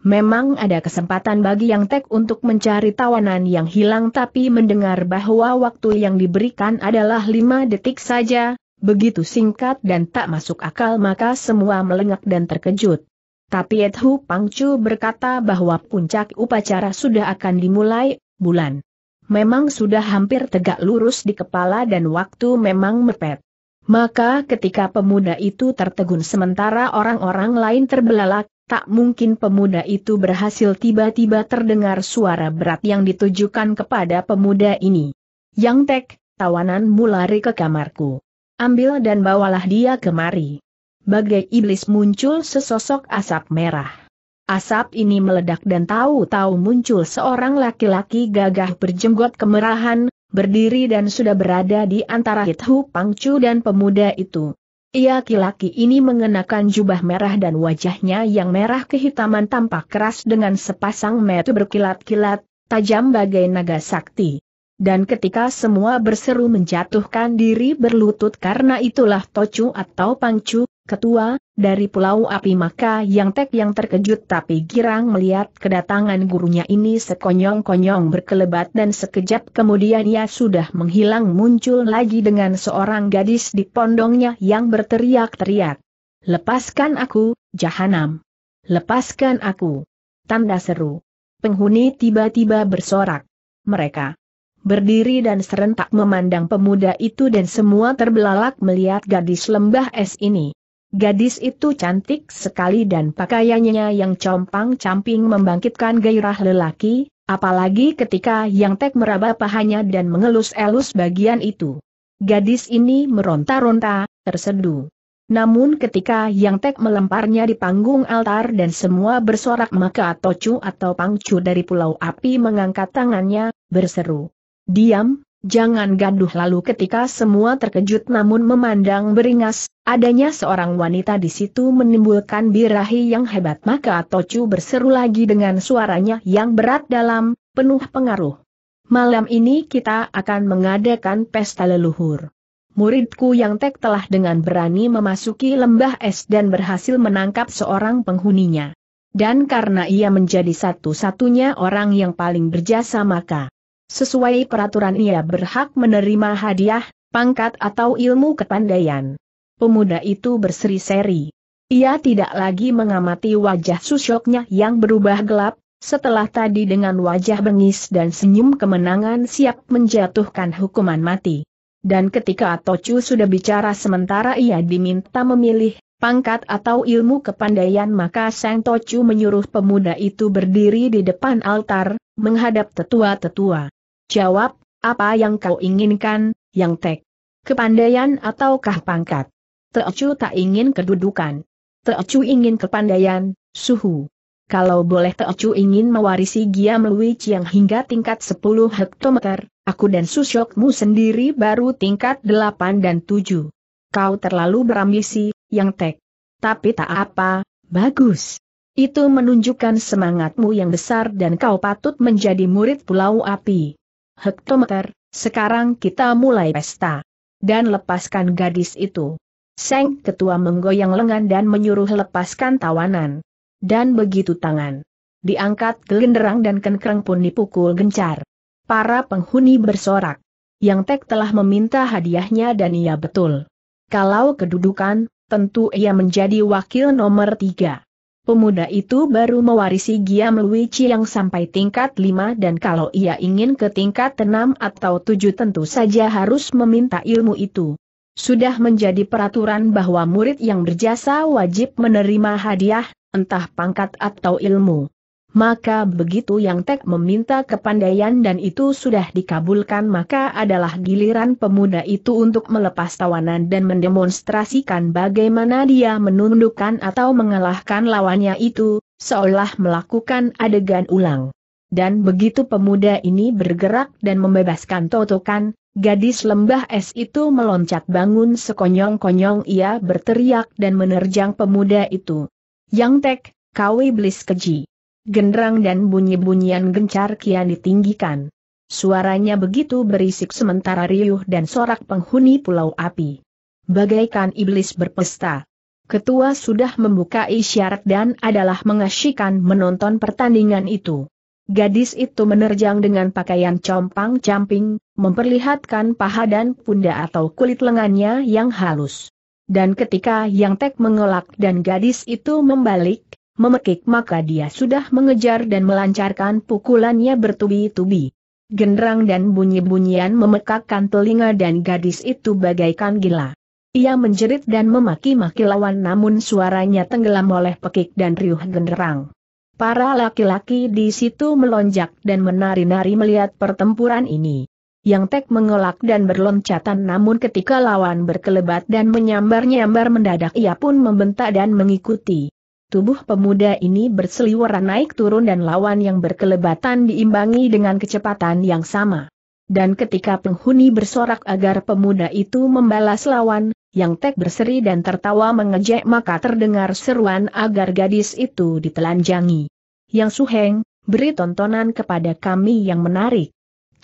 Memang ada kesempatan bagi Yang Tek untuk mencari tawanan yang hilang tapi mendengar bahwa waktu yang diberikan adalah lima detik saja, begitu singkat dan tak masuk akal maka semua melengak dan terkejut. Tapi Edhu Pangcu berkata bahwa puncak upacara sudah akan dimulai, bulan. Memang sudah hampir tegak lurus di kepala dan waktu memang mepet. Maka ketika pemuda itu tertegun sementara orang-orang lain terbelalak, Tak mungkin pemuda itu berhasil tiba-tiba terdengar suara berat yang ditujukan kepada pemuda ini. Yang Tek, tawananmu lari ke kamarku. Ambil dan bawalah dia kemari. Bagai iblis muncul sesosok asap merah. Asap ini meledak dan tahu-tahu muncul seorang laki-laki gagah berjenggot kemerahan, berdiri dan sudah berada di antara Hithu Pangcu dan pemuda itu. Laki-laki ini mengenakan jubah merah dan wajahnya yang merah kehitaman tampak keras dengan sepasang mata berkilat-kilat, tajam bagai naga sakti. Dan ketika semua berseru menjatuhkan diri berlutut karena itulah Tocu atau Pangcu, Ketua, dari Pulau Api maka Yang Tek yang terkejut tapi girang melihat kedatangan gurunya ini sekonyong-konyong berkelebat dan sekejap kemudian ia sudah menghilang muncul lagi dengan seorang gadis di pondongnya yang berteriak-teriak. Lepaskan aku, Jahanam! Lepaskan aku! Tanda seru. Penghuni tiba-tiba bersorak. Mereka berdiri dan serentak memandang pemuda itu dan semua terbelalak melihat gadis lembah es ini. Gadis itu cantik sekali dan pakaiannya yang compang-camping membangkitkan gairah lelaki, apalagi ketika yang tek meraba pahanya dan mengelus-elus bagian itu. Gadis ini meronta-ronta, terseduh. Namun ketika Yang Tek melemparnya di panggung altar dan semua bersorak maka Tocu atau Pangcu dari Pulau Api mengangkat tangannya, berseru. Diam, Jangan gaduh lalu ketika semua terkejut namun memandang beringas, adanya seorang wanita di situ menimbulkan birahi yang hebat maka Tocu berseru lagi dengan suaranya yang berat dalam, penuh pengaruh. Malam ini kita akan mengadakan pesta leluhur. Muridku yang tek telah dengan berani memasuki lembah es dan berhasil menangkap seorang penghuninya. Dan karena ia menjadi satu-satunya orang yang paling berjasa maka Sesuai peraturan ia berhak menerima hadiah, pangkat atau ilmu kepandaian. Pemuda itu berseri-seri. Ia tidak lagi mengamati wajah susyoknya yang berubah gelap, setelah tadi dengan wajah bengis dan senyum kemenangan siap menjatuhkan hukuman mati. Dan ketika Atochu sudah bicara sementara ia diminta memilih, pangkat atau ilmu kepandaian maka Sang Tochu menyuruh pemuda itu berdiri di depan altar, menghadap tetua-tetua. Jawab, apa yang kau inginkan, yang tek? Kepandaian ataukah pangkat? Teocu tak ingin kedudukan. Teocu ingin kepandaian, suhu. Kalau boleh Teocu ingin mewarisi Giam Lui yang hingga tingkat 10 hektometer, aku dan Susyokmu sendiri baru tingkat 8 dan 7. Kau terlalu berambisi, yang tek. Tapi tak apa, bagus. Itu menunjukkan semangatmu yang besar dan kau patut menjadi murid pulau api. Hektometer, sekarang kita mulai pesta. Dan lepaskan gadis itu. Seng ketua menggoyang lengan dan menyuruh lepaskan tawanan. Dan begitu tangan. Diangkat gelenderang dan kenkreng pun dipukul gencar. Para penghuni bersorak. Yang Tek telah meminta hadiahnya dan ia betul. Kalau kedudukan, tentu ia menjadi wakil nomor tiga. Pemuda itu baru mewarisi Giam Luici yang sampai tingkat lima dan kalau ia ingin ke tingkat enam atau tujuh tentu saja harus meminta ilmu itu. Sudah menjadi peraturan bahwa murid yang berjasa wajib menerima hadiah, entah pangkat atau ilmu maka begitu yang Tek meminta kepandaian dan itu sudah dikabulkan maka adalah giliran pemuda itu untuk melepas tawanan dan mendemonstrasikan bagaimana dia menundukkan atau mengalahkan lawannya itu, seolah melakukan adegan ulang. Dan begitu pemuda ini bergerak dan membebaskan totokan, gadis lembah es itu meloncat bangun sekonyong-konyong ia berteriak dan menerjang pemuda itu. Yang Tek, kau iblis keji. Genderang dan bunyi-bunyian gencar kian ditinggikan. Suaranya begitu berisik sementara riuh dan sorak penghuni pulau api. Bagaikan iblis berpesta. Ketua sudah membuka isyarat dan adalah mengasyikan menonton pertandingan itu. Gadis itu menerjang dengan pakaian compang-camping, memperlihatkan paha dan pundak atau kulit lengannya yang halus. Dan ketika Yang Tek mengelak dan gadis itu membalik, memekik maka dia sudah mengejar dan melancarkan pukulannya bertubi-tubi. Genderang dan bunyi-bunyian memekakkan telinga dan gadis itu bagaikan gila. Ia menjerit dan memaki-maki lawan namun suaranya tenggelam oleh pekik dan riuh genderang. Para laki-laki di situ melonjak dan menari-nari melihat pertempuran ini. Yang Tek mengelak dan berloncatan namun ketika lawan berkelebat dan menyambar-nyambar mendadak ia pun membentak dan mengikuti. Tubuh pemuda ini berseliweran naik turun dan lawan yang berkelebatan diimbangi dengan kecepatan yang sama. Dan ketika penghuni bersorak agar pemuda itu membalas lawan, yang tek berseri dan tertawa mengejek maka terdengar seruan agar gadis itu ditelanjangi. Yang suheng, beri tontonan kepada kami yang menarik.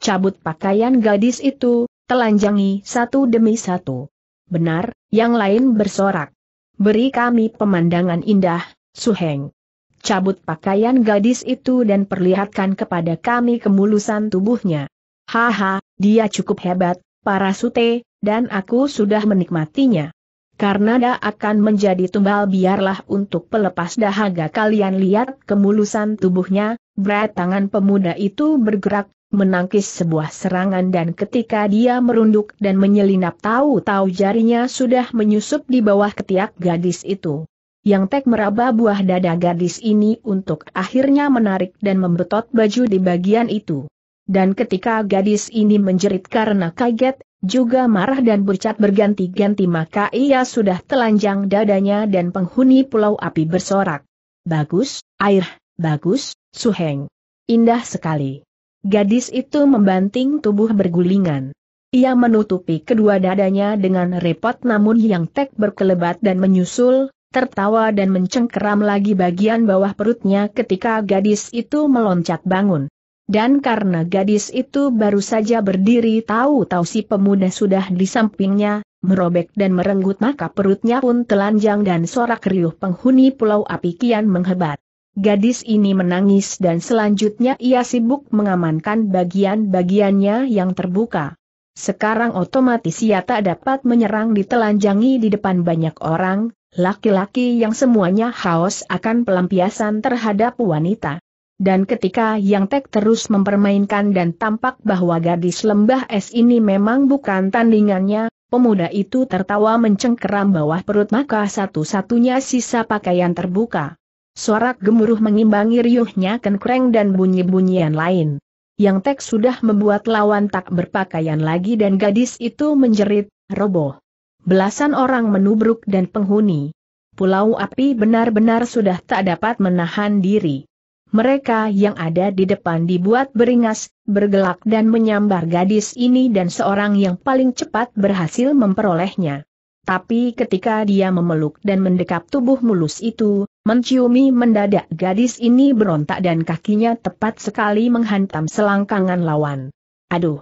Cabut pakaian gadis itu, telanjangi satu demi satu. Benar, yang lain bersorak. Beri kami pemandangan indah, Suheng. Cabut pakaian gadis itu dan perlihatkan kepada kami kemulusan tubuhnya. Haha, dia cukup hebat, para sute, dan aku sudah menikmatinya. Karena dia akan menjadi tumbal biarlah untuk pelepas dahaga kalian lihat kemulusan tubuhnya, berat tangan pemuda itu bergerak, menangkis sebuah serangan dan ketika dia merunduk dan menyelinap tahu-tahu jarinya sudah menyusup di bawah ketiak gadis itu. Yang Tek meraba buah dada gadis ini untuk akhirnya menarik dan membetot baju di bagian itu. Dan ketika gadis ini menjerit karena kaget, juga marah dan bercat berganti-ganti maka ia sudah telanjang dadanya dan penghuni pulau api bersorak. Bagus, air, bagus, suheng. Indah sekali. Gadis itu membanting tubuh bergulingan. Ia menutupi kedua dadanya dengan repot namun yang tek berkelebat dan menyusul, tertawa dan mencengkeram lagi bagian bawah perutnya ketika gadis itu meloncat bangun. Dan karena gadis itu baru saja berdiri tahu-tahu si pemuda sudah di sampingnya, merobek dan merenggut maka perutnya pun telanjang dan sorak riuh penghuni pulau api kian menghebat. Gadis ini menangis dan selanjutnya ia sibuk mengamankan bagian-bagiannya yang terbuka. Sekarang otomatis ia tak dapat menyerang ditelanjangi di depan banyak orang, laki-laki yang semuanya haus akan pelampiasan terhadap wanita. Dan ketika Yang Tek terus mempermainkan dan tampak bahwa gadis lembah es ini memang bukan tandingannya, pemuda itu tertawa mencengkeram bawah perut maka satu-satunya sisa pakaian terbuka. Suara gemuruh mengimbangi riuhnya kenkreng dan bunyi-bunyian lain. Yang tek sudah membuat lawan tak berpakaian lagi dan gadis itu menjerit, roboh. Belasan orang menubruk dan penghuni. Pulau api benar-benar sudah tak dapat menahan diri. Mereka yang ada di depan dibuat beringas, bergelak dan menyambar gadis ini dan seorang yang paling cepat berhasil memperolehnya. Tapi ketika dia memeluk dan mendekap tubuh mulus itu, Menciumi mendadak gadis ini berontak dan kakinya tepat sekali menghantam selangkangan lawan. Aduh!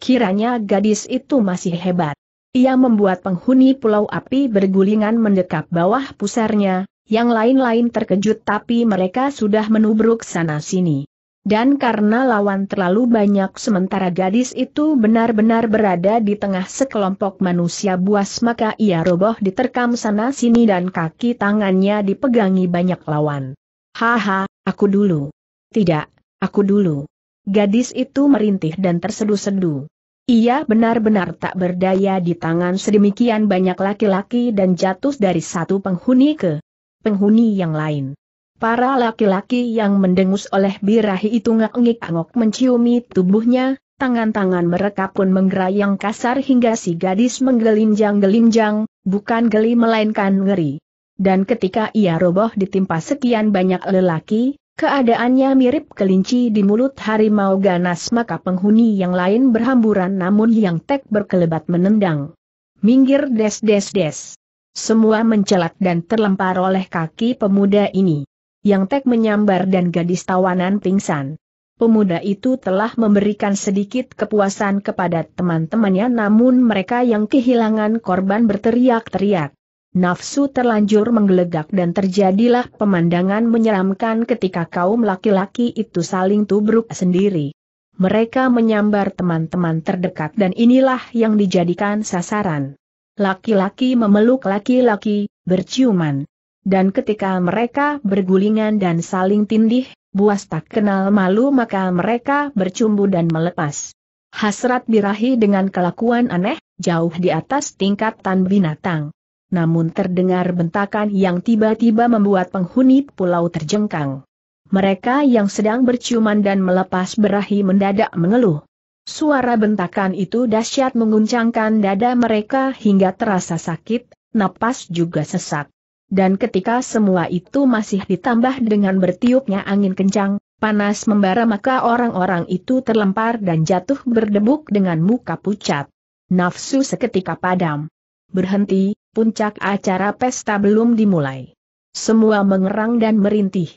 Kiranya gadis itu masih hebat. Ia membuat penghuni pulau api bergulingan mendekap bawah pusarnya, yang lain-lain terkejut tapi mereka sudah menubruk sana-sini. Dan karena lawan terlalu banyak sementara gadis itu benar-benar berada di tengah sekelompok manusia buas maka ia roboh diterkam sana-sini dan kaki tangannya dipegangi banyak lawan. Haha, aku dulu. Tidak, aku dulu. Gadis itu merintih dan tersedu-sedu. Ia benar-benar tak berdaya di tangan sedemikian banyak laki-laki dan jatuh dari satu penghuni ke penghuni yang lain. Para laki-laki yang mendengus oleh birahi itu ngak-ngik-angok menciumi tubuhnya, tangan-tangan mereka pun menggerayang kasar hingga si gadis menggelinjang-gelinjang, bukan geli melainkan ngeri. Dan ketika ia roboh ditimpa sekian banyak lelaki, keadaannya mirip kelinci di mulut harimau ganas maka penghuni yang lain berhamburan namun yang tek berkelebat menendang. Minggir des des des. Semua mencelat dan terlempar oleh kaki pemuda ini yang tek menyambar dan gadis tawanan pingsan. Pemuda itu telah memberikan sedikit kepuasan kepada teman-temannya namun mereka yang kehilangan korban berteriak-teriak. Nafsu terlanjur menggelegak dan terjadilah pemandangan menyeramkan ketika kaum laki-laki itu saling tubruk sendiri. Mereka menyambar teman-teman terdekat dan inilah yang dijadikan sasaran. Laki-laki memeluk laki-laki, berciuman, dan ketika mereka bergulingan dan saling tindih, buas tak kenal malu maka mereka bercumbu dan melepas. Hasrat birahi dengan kelakuan aneh, jauh di atas tingkatan binatang. Namun terdengar bentakan yang tiba-tiba membuat penghuni pulau terjengkang. Mereka yang sedang berciuman dan melepas berahi mendadak mengeluh. Suara bentakan itu dahsyat mengguncangkan dada mereka hingga terasa sakit, napas juga sesak dan ketika semua itu masih ditambah dengan bertiupnya angin kencang, panas membara maka orang-orang itu terlempar dan jatuh berdebuk dengan muka pucat. Nafsu seketika padam. Berhenti, puncak acara pesta belum dimulai. Semua mengerang dan merintih.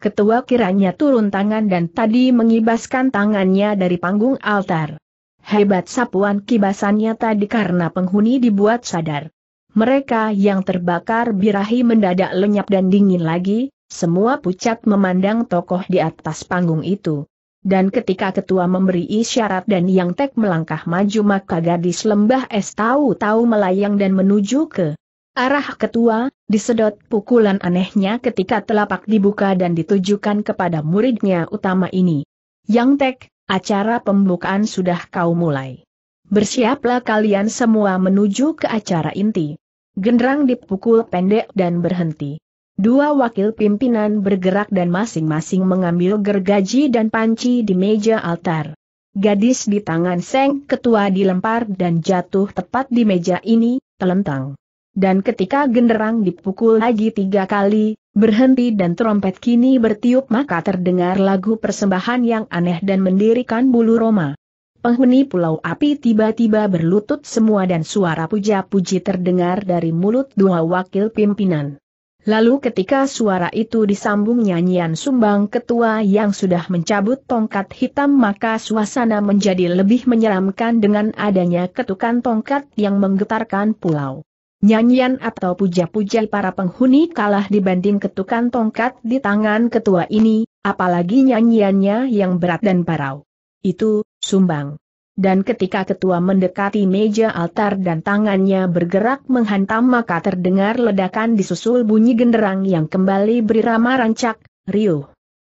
Ketua kiranya turun tangan dan tadi mengibaskan tangannya dari panggung altar. Hebat sapuan kibasannya tadi karena penghuni dibuat sadar. Mereka yang terbakar birahi mendadak lenyap dan dingin lagi, semua pucat memandang tokoh di atas panggung itu. Dan ketika ketua memberi isyarat dan yang tek melangkah maju maka gadis lembah es tahu-tahu melayang dan menuju ke arah ketua, disedot pukulan anehnya ketika telapak dibuka dan ditujukan kepada muridnya utama ini. Yang tek, acara pembukaan sudah kau mulai. Bersiaplah kalian semua menuju ke acara inti. Genderang dipukul pendek dan berhenti. Dua wakil pimpinan bergerak dan masing-masing mengambil gergaji dan panci di meja altar. Gadis di tangan Seng Ketua dilempar dan jatuh tepat di meja ini, telentang. Dan ketika genderang dipukul lagi tiga kali, berhenti dan trompet kini bertiup maka terdengar lagu persembahan yang aneh dan mendirikan bulu Roma. Penghuni pulau api tiba-tiba berlutut semua dan suara puja-puji terdengar dari mulut dua wakil pimpinan. Lalu ketika suara itu disambung nyanyian sumbang ketua yang sudah mencabut tongkat hitam maka suasana menjadi lebih menyeramkan dengan adanya ketukan tongkat yang menggetarkan pulau. Nyanyian atau puja-puja para penghuni kalah dibanding ketukan tongkat di tangan ketua ini, apalagi nyanyiannya yang berat dan parau. Itu, Sumbang. Dan ketika ketua mendekati meja altar dan tangannya bergerak menghantam maka terdengar ledakan disusul bunyi genderang yang kembali berirama rancak, riuh.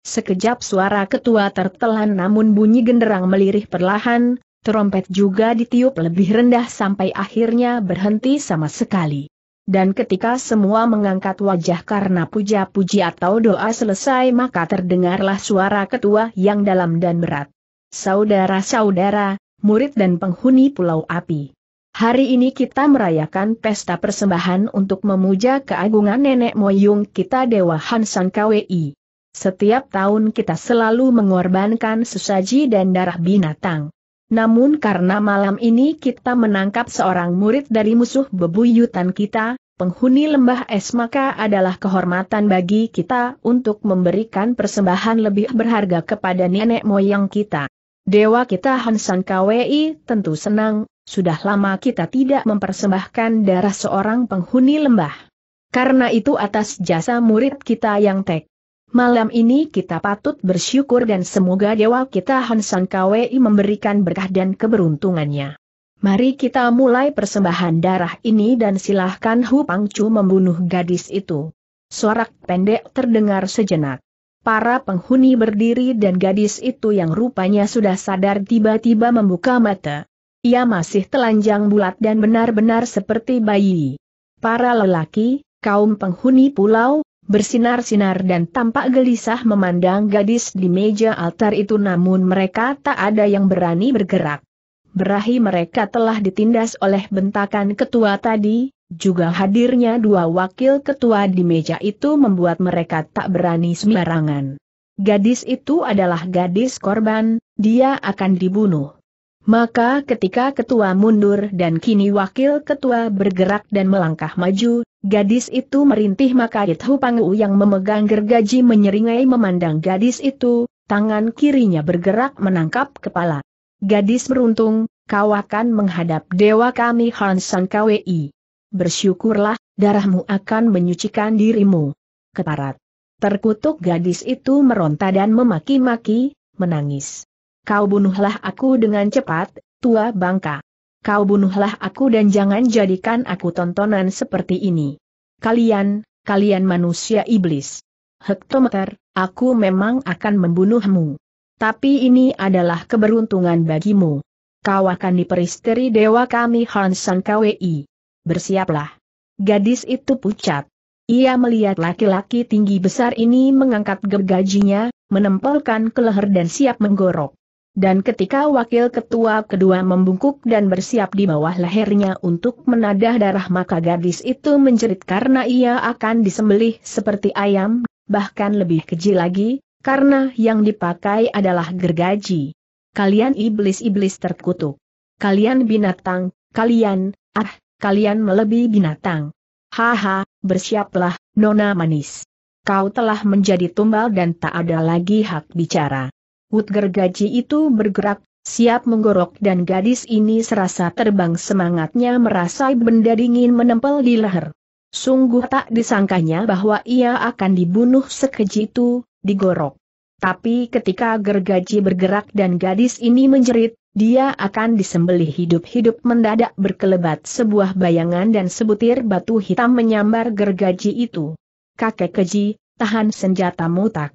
Sekejap suara ketua tertelan namun bunyi genderang melirih perlahan, trompet juga ditiup lebih rendah sampai akhirnya berhenti sama sekali. Dan ketika semua mengangkat wajah karena puja-puji atau doa selesai maka terdengarlah suara ketua yang dalam dan berat saudara-saudara, murid dan penghuni Pulau Api. Hari ini kita merayakan pesta persembahan untuk memuja keagungan nenek Moyung kita Dewa Hansan KWI. Setiap tahun kita selalu mengorbankan sesaji dan darah binatang. Namun karena malam ini kita menangkap seorang murid dari musuh bebuyutan kita, penghuni lembah es maka adalah kehormatan bagi kita untuk memberikan persembahan lebih berharga kepada nenek moyang kita. Dewa kita Hansan KWI tentu senang, sudah lama kita tidak mempersembahkan darah seorang penghuni lembah. Karena itu atas jasa murid kita yang tek. Malam ini kita patut bersyukur dan semoga Dewa kita Hansan KWI memberikan berkah dan keberuntungannya. Mari kita mulai persembahan darah ini dan silahkan Hu Pangcu membunuh gadis itu. Suara pendek terdengar sejenak. Para penghuni berdiri dan gadis itu yang rupanya sudah sadar tiba-tiba membuka mata. Ia masih telanjang bulat dan benar-benar seperti bayi. Para lelaki, kaum penghuni pulau, bersinar-sinar dan tampak gelisah memandang gadis di meja altar itu namun mereka tak ada yang berani bergerak. Berahi mereka telah ditindas oleh bentakan ketua tadi, juga hadirnya dua wakil ketua di meja itu membuat mereka tak berani sembarangan. Gadis itu adalah gadis korban, dia akan dibunuh. Maka ketika ketua mundur dan kini wakil ketua bergerak dan melangkah maju, gadis itu merintih maka Ithu Pangu yang memegang gergaji menyeringai memandang gadis itu, tangan kirinya bergerak menangkap kepala. Gadis beruntung, kau akan menghadap dewa kami Hansan KWI bersyukurlah, darahmu akan menyucikan dirimu. Keparat. Terkutuk gadis itu meronta dan memaki-maki, menangis. Kau bunuhlah aku dengan cepat, tua bangka. Kau bunuhlah aku dan jangan jadikan aku tontonan seperti ini. Kalian, kalian manusia iblis. Hektometer, aku memang akan membunuhmu. Tapi ini adalah keberuntungan bagimu. Kau akan diperisteri dewa kami Hansan KWI bersiaplah. Gadis itu pucat. Ia melihat laki-laki tinggi besar ini mengangkat gergajinya, menempelkan ke leher dan siap menggorok. Dan ketika wakil ketua kedua membungkuk dan bersiap di bawah lehernya untuk menadah darah maka gadis itu menjerit karena ia akan disembelih seperti ayam, bahkan lebih kecil lagi, karena yang dipakai adalah gergaji. Kalian iblis-iblis terkutuk. Kalian binatang, kalian, ah, kalian melebihi binatang. Haha, bersiaplah, Nona Manis. Kau telah menjadi tumbal dan tak ada lagi hak bicara. Woodger gaji itu bergerak, siap menggorok dan gadis ini serasa terbang semangatnya merasa benda dingin menempel di leher. Sungguh tak disangkanya bahwa ia akan dibunuh sekeji itu, digorok. Tapi ketika gergaji bergerak dan gadis ini menjerit, dia akan disembelih hidup-hidup mendadak berkelebat sebuah bayangan dan sebutir batu hitam menyambar gergaji itu. Kakek keji, tahan senjata mutak.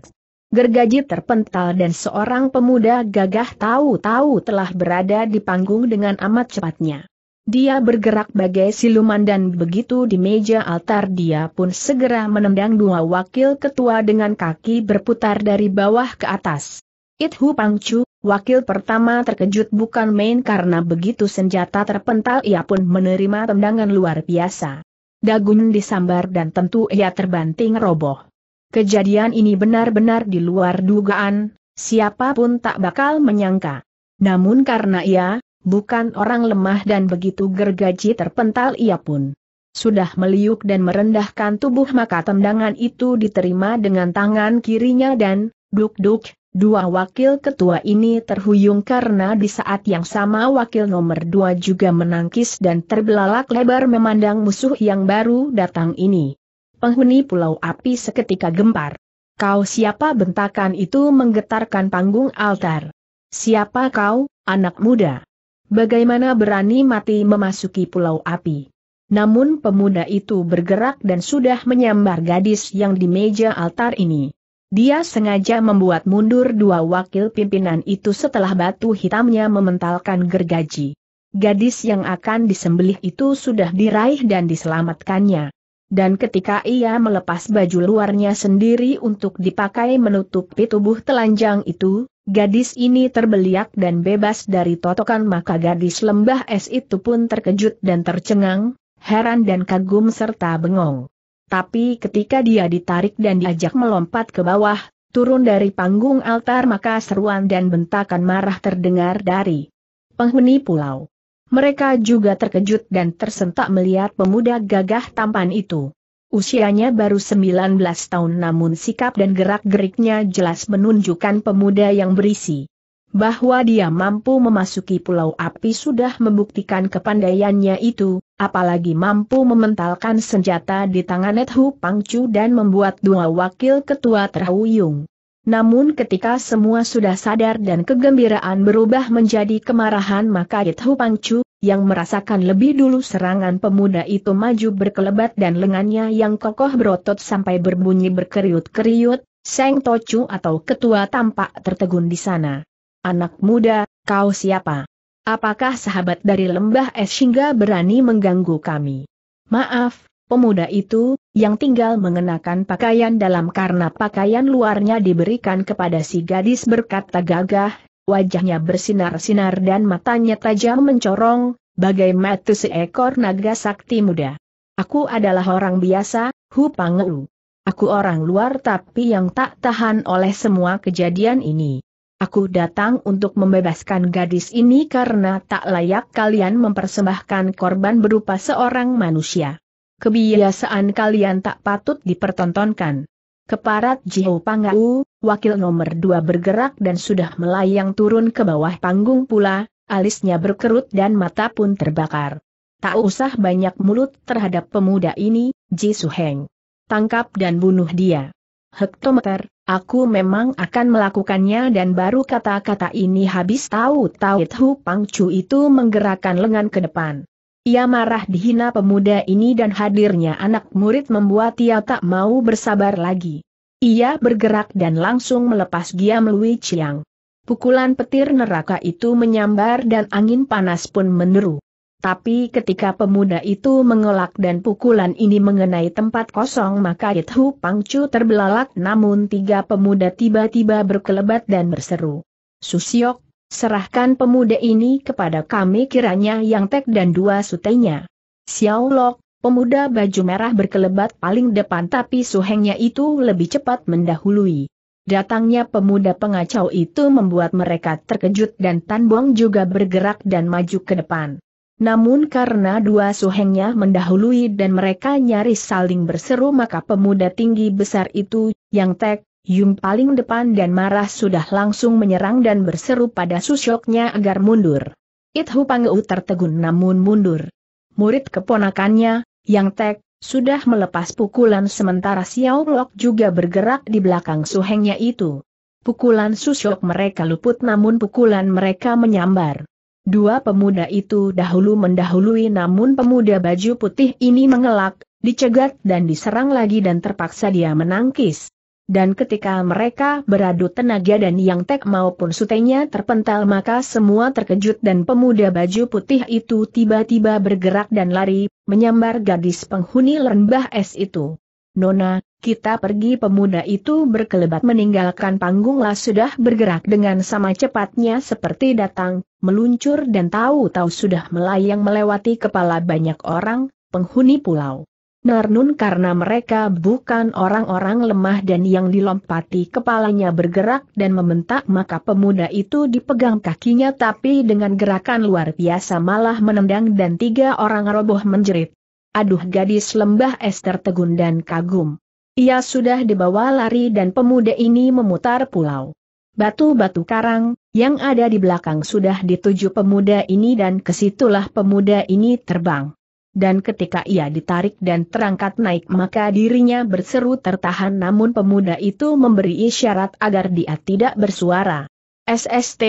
Gergaji terpental dan seorang pemuda gagah tahu-tahu telah berada di panggung dengan amat cepatnya. Dia bergerak bagai siluman dan begitu di meja altar dia pun segera menendang dua wakil ketua dengan kaki berputar dari bawah ke atas. Ithu Pangcu, Wakil pertama terkejut bukan main karena begitu senjata terpental ia pun menerima tendangan luar biasa. Dagun disambar dan tentu ia terbanting roboh. Kejadian ini benar-benar di luar dugaan, siapapun tak bakal menyangka. Namun karena ia, bukan orang lemah dan begitu gergaji terpental ia pun sudah meliuk dan merendahkan tubuh maka tendangan itu diterima dengan tangan kirinya dan, duk-duk, Dua wakil ketua ini terhuyung karena di saat yang sama wakil nomor dua juga menangkis dan terbelalak lebar memandang musuh yang baru datang ini. Penghuni pulau api seketika gempar. Kau siapa bentakan itu menggetarkan panggung altar. Siapa kau, anak muda? Bagaimana berani mati memasuki pulau api? Namun pemuda itu bergerak dan sudah menyambar gadis yang di meja altar ini. Dia sengaja membuat mundur dua wakil pimpinan itu setelah batu hitamnya mementalkan gergaji. Gadis yang akan disembelih itu sudah diraih dan diselamatkannya. Dan ketika ia melepas baju luarnya sendiri untuk dipakai menutupi tubuh telanjang itu, gadis ini terbeliak dan bebas dari totokan maka gadis lembah es itu pun terkejut dan tercengang, heran dan kagum serta bengong. Tapi ketika dia ditarik dan diajak melompat ke bawah, turun dari panggung altar maka seruan dan bentakan marah terdengar dari penghuni pulau. Mereka juga terkejut dan tersentak melihat pemuda gagah tampan itu. Usianya baru 19 tahun namun sikap dan gerak-geriknya jelas menunjukkan pemuda yang berisi. Bahwa dia mampu memasuki pulau api sudah membuktikan kepandaiannya itu, apalagi mampu mementalkan senjata di tangan Net Hu Pangcu dan membuat dua wakil ketua terhuyung. Namun ketika semua sudah sadar dan kegembiraan berubah menjadi kemarahan maka Yithu Pangcu, yang merasakan lebih dulu serangan pemuda itu maju berkelebat dan lengannya yang kokoh berotot sampai berbunyi berkeriut-keriut, Seng Tocu atau ketua tampak tertegun di sana. Anak muda, kau siapa? Apakah sahabat dari lembah es hingga berani mengganggu kami? Maaf, pemuda itu, yang tinggal mengenakan pakaian dalam karena pakaian luarnya diberikan kepada si gadis berkata gagah, wajahnya bersinar-sinar dan matanya tajam mencorong, bagai mata seekor naga sakti muda. Aku adalah orang biasa, Hu Pangeu. Aku orang luar tapi yang tak tahan oleh semua kejadian ini. Aku datang untuk membebaskan gadis ini karena tak layak kalian mempersembahkan korban berupa seorang manusia. Kebiasaan kalian tak patut dipertontonkan. Keparat Jiho Pangau, wakil nomor dua bergerak dan sudah melayang turun ke bawah panggung pula, alisnya berkerut dan mata pun terbakar. Tak usah banyak mulut terhadap pemuda ini, Ji Suheng. Tangkap dan bunuh dia. Hektometer, Aku memang akan melakukannya dan baru kata-kata ini habis tahu-tahu Hu Chu itu menggerakkan lengan ke depan. Ia marah dihina pemuda ini dan hadirnya anak murid membuat ia tak mau bersabar lagi. Ia bergerak dan langsung melepas Giam Lui Chiang. Pukulan petir neraka itu menyambar dan angin panas pun meneru. Tapi ketika pemuda itu mengelak dan pukulan ini mengenai tempat kosong maka Ithu Pangcu terbelalak namun tiga pemuda tiba-tiba berkelebat dan berseru. Susiok, serahkan pemuda ini kepada kami kiranya yang tek dan dua sutenya. Xiao Lok, pemuda baju merah berkelebat paling depan tapi suhengnya itu lebih cepat mendahului. Datangnya pemuda pengacau itu membuat mereka terkejut dan Tan Bong juga bergerak dan maju ke depan. Namun karena dua suhengnya mendahului dan mereka nyaris saling berseru maka pemuda tinggi besar itu, yang tek, Yung paling depan dan marah sudah langsung menyerang dan berseru pada susyoknya agar mundur. Itu Pangeu tertegun namun mundur. Murid keponakannya, Yang Tek, sudah melepas pukulan sementara Xiao Lok juga bergerak di belakang suhengnya itu. Pukulan susyok mereka luput namun pukulan mereka menyambar. Dua pemuda itu dahulu mendahului namun pemuda baju putih ini mengelak, dicegat dan diserang lagi dan terpaksa dia menangkis. Dan ketika mereka beradu tenaga dan yang tek maupun sutenya terpental maka semua terkejut dan pemuda baju putih itu tiba-tiba bergerak dan lari, menyambar gadis penghuni lembah es itu. Nona, kita pergi pemuda itu berkelebat meninggalkan panggung lah sudah bergerak dengan sama cepatnya seperti datang, meluncur dan tahu-tahu sudah melayang melewati kepala banyak orang, penghuni pulau. Narnun karena mereka bukan orang-orang lemah dan yang dilompati kepalanya bergerak dan membentak maka pemuda itu dipegang kakinya tapi dengan gerakan luar biasa malah menendang dan tiga orang roboh menjerit. Aduh gadis lembah Esther tegun dan kagum. Ia sudah dibawa lari dan pemuda ini memutar pulau. Batu-batu karang, yang ada di belakang sudah dituju pemuda ini dan kesitulah pemuda ini terbang. Dan ketika ia ditarik dan terangkat naik maka dirinya berseru tertahan namun pemuda itu memberi isyarat agar dia tidak bersuara. SST,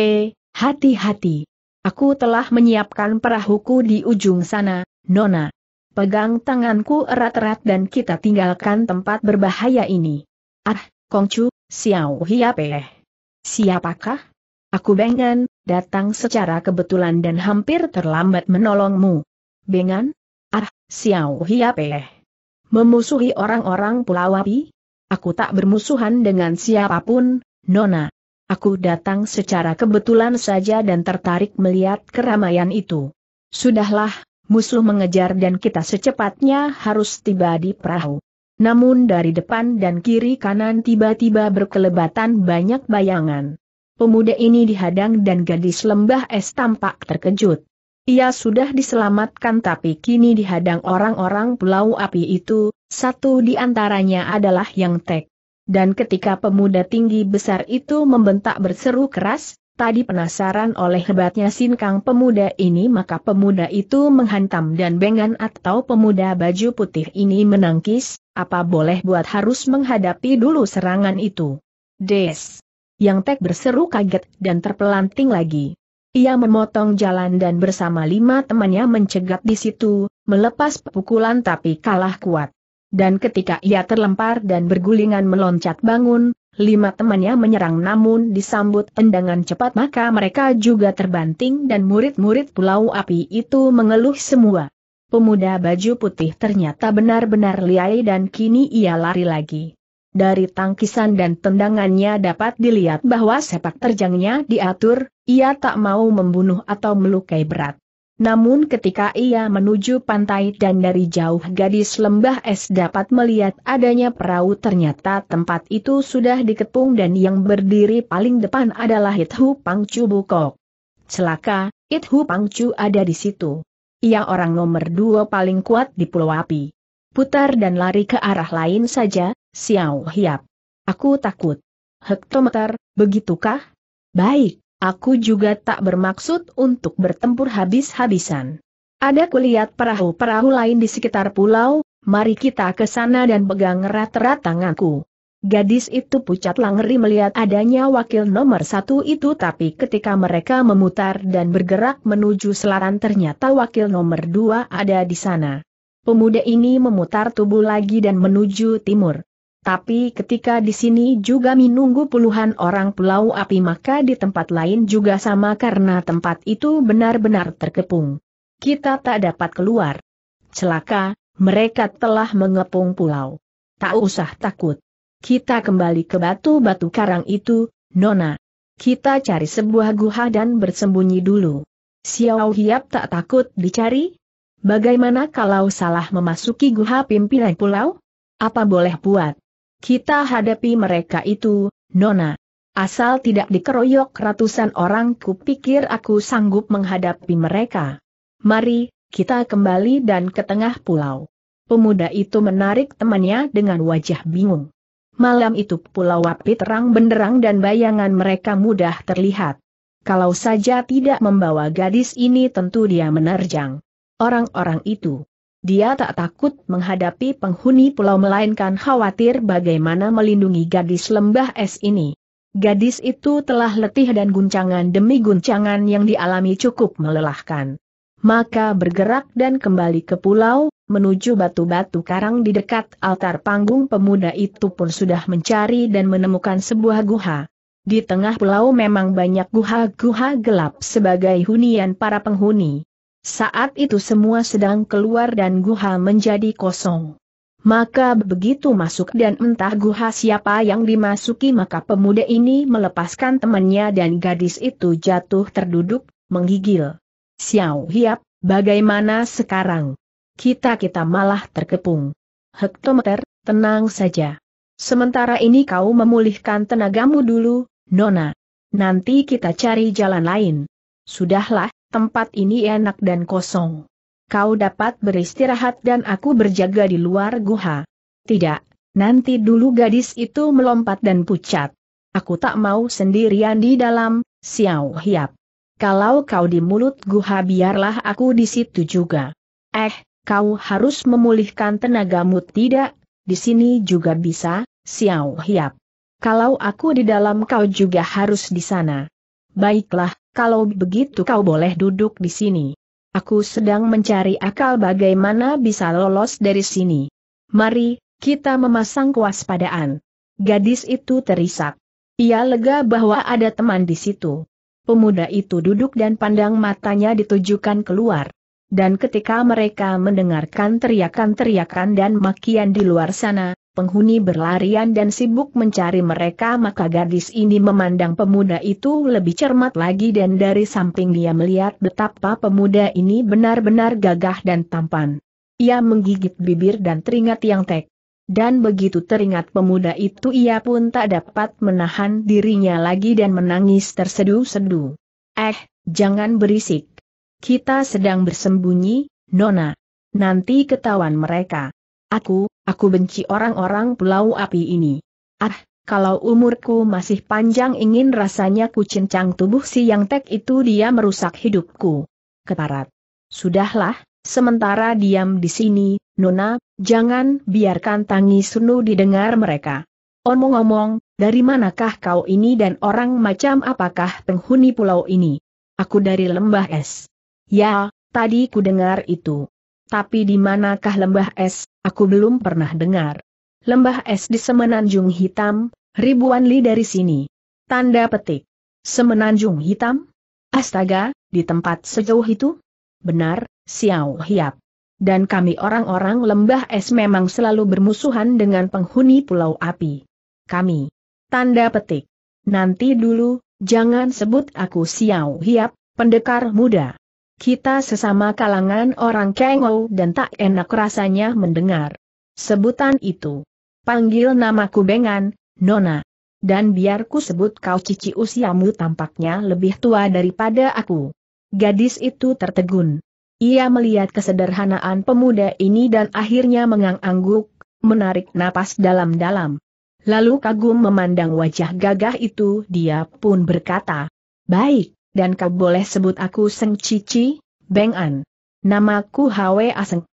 hati-hati. Aku telah menyiapkan perahuku di ujung sana, Nona. Pegang tanganku erat-erat dan kita tinggalkan tempat berbahaya ini. Ah, Kongcu, Xiao Hiapeh. Siapakah? Aku Bengan, datang secara kebetulan dan hampir terlambat menolongmu. Bengan? Ah, Xiao Hiapeh. Memusuhi orang-orang Pulau Api? Aku tak bermusuhan dengan siapapun, Nona. Aku datang secara kebetulan saja dan tertarik melihat keramaian itu. Sudahlah, musuh mengejar dan kita secepatnya harus tiba di perahu. Namun dari depan dan kiri kanan tiba-tiba berkelebatan banyak bayangan. Pemuda ini dihadang dan gadis lembah es tampak terkejut. Ia sudah diselamatkan tapi kini dihadang orang-orang pulau api itu, satu di antaranya adalah Yang Tek. Dan ketika pemuda tinggi besar itu membentak berseru keras, Tadi penasaran oleh hebatnya sinkang pemuda ini maka pemuda itu menghantam dan bengan atau pemuda baju putih ini menangkis, apa boleh buat harus menghadapi dulu serangan itu. Des. Yang Tek berseru kaget dan terpelanting lagi. Ia memotong jalan dan bersama lima temannya mencegat di situ, melepas pukulan tapi kalah kuat. Dan ketika ia terlempar dan bergulingan meloncat bangun, lima temannya menyerang namun disambut tendangan cepat maka mereka juga terbanting dan murid-murid pulau api itu mengeluh semua. Pemuda baju putih ternyata benar-benar liai dan kini ia lari lagi. Dari tangkisan dan tendangannya dapat dilihat bahwa sepak terjangnya diatur, ia tak mau membunuh atau melukai berat. Namun ketika ia menuju pantai dan dari jauh gadis lembah es dapat melihat adanya perahu ternyata tempat itu sudah dikepung dan yang berdiri paling depan adalah Ithu Pangcu Bukok. Celaka, Ithu Pangcu ada di situ. Ia orang nomor dua paling kuat di Pulau Api. Putar dan lari ke arah lain saja, Xiao Hiap. Aku takut. Hektometer, begitukah? Baik. Aku juga tak bermaksud untuk bertempur habis-habisan. Ada kulihat perahu-perahu lain di sekitar pulau, mari kita ke sana dan pegang erat-erat tanganku. Gadis itu pucat langeri melihat adanya wakil nomor satu itu tapi ketika mereka memutar dan bergerak menuju selaran ternyata wakil nomor dua ada di sana. Pemuda ini memutar tubuh lagi dan menuju timur. Tapi ketika di sini juga menunggu puluhan orang pulau api maka di tempat lain juga sama karena tempat itu benar-benar terkepung. Kita tak dapat keluar. Celaka, mereka telah mengepung pulau. Tak usah takut. Kita kembali ke batu-batu karang itu, Nona. Kita cari sebuah guha dan bersembunyi dulu. Xiao Hiap tak takut dicari? Bagaimana kalau salah memasuki guha pimpinan pulau? Apa boleh buat? Kita hadapi mereka itu, Nona. Asal tidak dikeroyok ratusan orang kupikir aku sanggup menghadapi mereka. Mari, kita kembali dan ke tengah pulau. Pemuda itu menarik temannya dengan wajah bingung. Malam itu pulau api terang benderang dan bayangan mereka mudah terlihat. Kalau saja tidak membawa gadis ini tentu dia menerjang. Orang-orang itu. Dia tak takut menghadapi penghuni pulau melainkan khawatir bagaimana melindungi gadis lembah es ini. Gadis itu telah letih dan guncangan demi guncangan yang dialami cukup melelahkan. Maka bergerak dan kembali ke pulau, menuju batu-batu karang di dekat altar panggung pemuda itu pun sudah mencari dan menemukan sebuah guha. Di tengah pulau memang banyak guha-guha gelap sebagai hunian para penghuni. Saat itu semua sedang keluar dan guha menjadi kosong. Maka begitu masuk dan entah guha siapa yang dimasuki maka pemuda ini melepaskan temannya dan gadis itu jatuh terduduk, menggigil. Xiao Hiap, bagaimana sekarang? Kita-kita malah terkepung. Hektometer, tenang saja. Sementara ini kau memulihkan tenagamu dulu, Nona. Nanti kita cari jalan lain. Sudahlah, tempat ini enak dan kosong. Kau dapat beristirahat dan aku berjaga di luar guha. Tidak, nanti dulu gadis itu melompat dan pucat. Aku tak mau sendirian di dalam, Xiao Hiap. Kalau kau di mulut guha biarlah aku di situ juga. Eh, kau harus memulihkan tenagamu tidak, di sini juga bisa, Xiao Hiap. Kalau aku di dalam kau juga harus di sana. Baiklah, kalau begitu kau boleh duduk di sini. Aku sedang mencari akal bagaimana bisa lolos dari sini. Mari, kita memasang kewaspadaan. Gadis itu terisak. Ia lega bahwa ada teman di situ. Pemuda itu duduk dan pandang matanya ditujukan keluar. Dan ketika mereka mendengarkan teriakan-teriakan dan makian di luar sana, penghuni berlarian dan sibuk mencari mereka maka gadis ini memandang pemuda itu lebih cermat lagi dan dari samping dia melihat betapa pemuda ini benar-benar gagah dan tampan. Ia menggigit bibir dan teringat yang tek. Dan begitu teringat pemuda itu ia pun tak dapat menahan dirinya lagi dan menangis tersedu-sedu. Eh, jangan berisik. Kita sedang bersembunyi, Nona. Nanti ketahuan mereka. Aku, Aku benci orang-orang pulau api ini. Ah, kalau umurku masih panjang ingin rasanya ku cincang tubuh si yang tek itu dia merusak hidupku. Keparat. Sudahlah, sementara diam di sini, Nona, jangan biarkan tangis Sunu didengar mereka. Omong-omong, dari manakah kau ini dan orang macam apakah penghuni pulau ini? Aku dari lembah es. Ya, tadi ku dengar itu. Tapi di manakah lembah es, aku belum pernah dengar. Lembah es di Semenanjung Hitam, ribuan li dari sini. Tanda petik. Semenanjung Hitam? Astaga, di tempat sejauh itu? Benar, Xiao Hiap. Dan kami orang-orang lembah es memang selalu bermusuhan dengan penghuni pulau api. Kami. Tanda petik. Nanti dulu, jangan sebut aku Xiao Hiap, pendekar muda. Kita sesama kalangan orang kengou dan tak enak rasanya mendengar sebutan itu. Panggil namaku Bengan, Nona. Dan biarku sebut kau cici usiamu tampaknya lebih tua daripada aku. Gadis itu tertegun. Ia melihat kesederhanaan pemuda ini dan akhirnya mengangguk, menarik napas dalam-dalam. Lalu kagum memandang wajah gagah itu dia pun berkata, Baik, dan kau boleh sebut aku Seng Cici, Beng An. Namaku Hwa Aseng.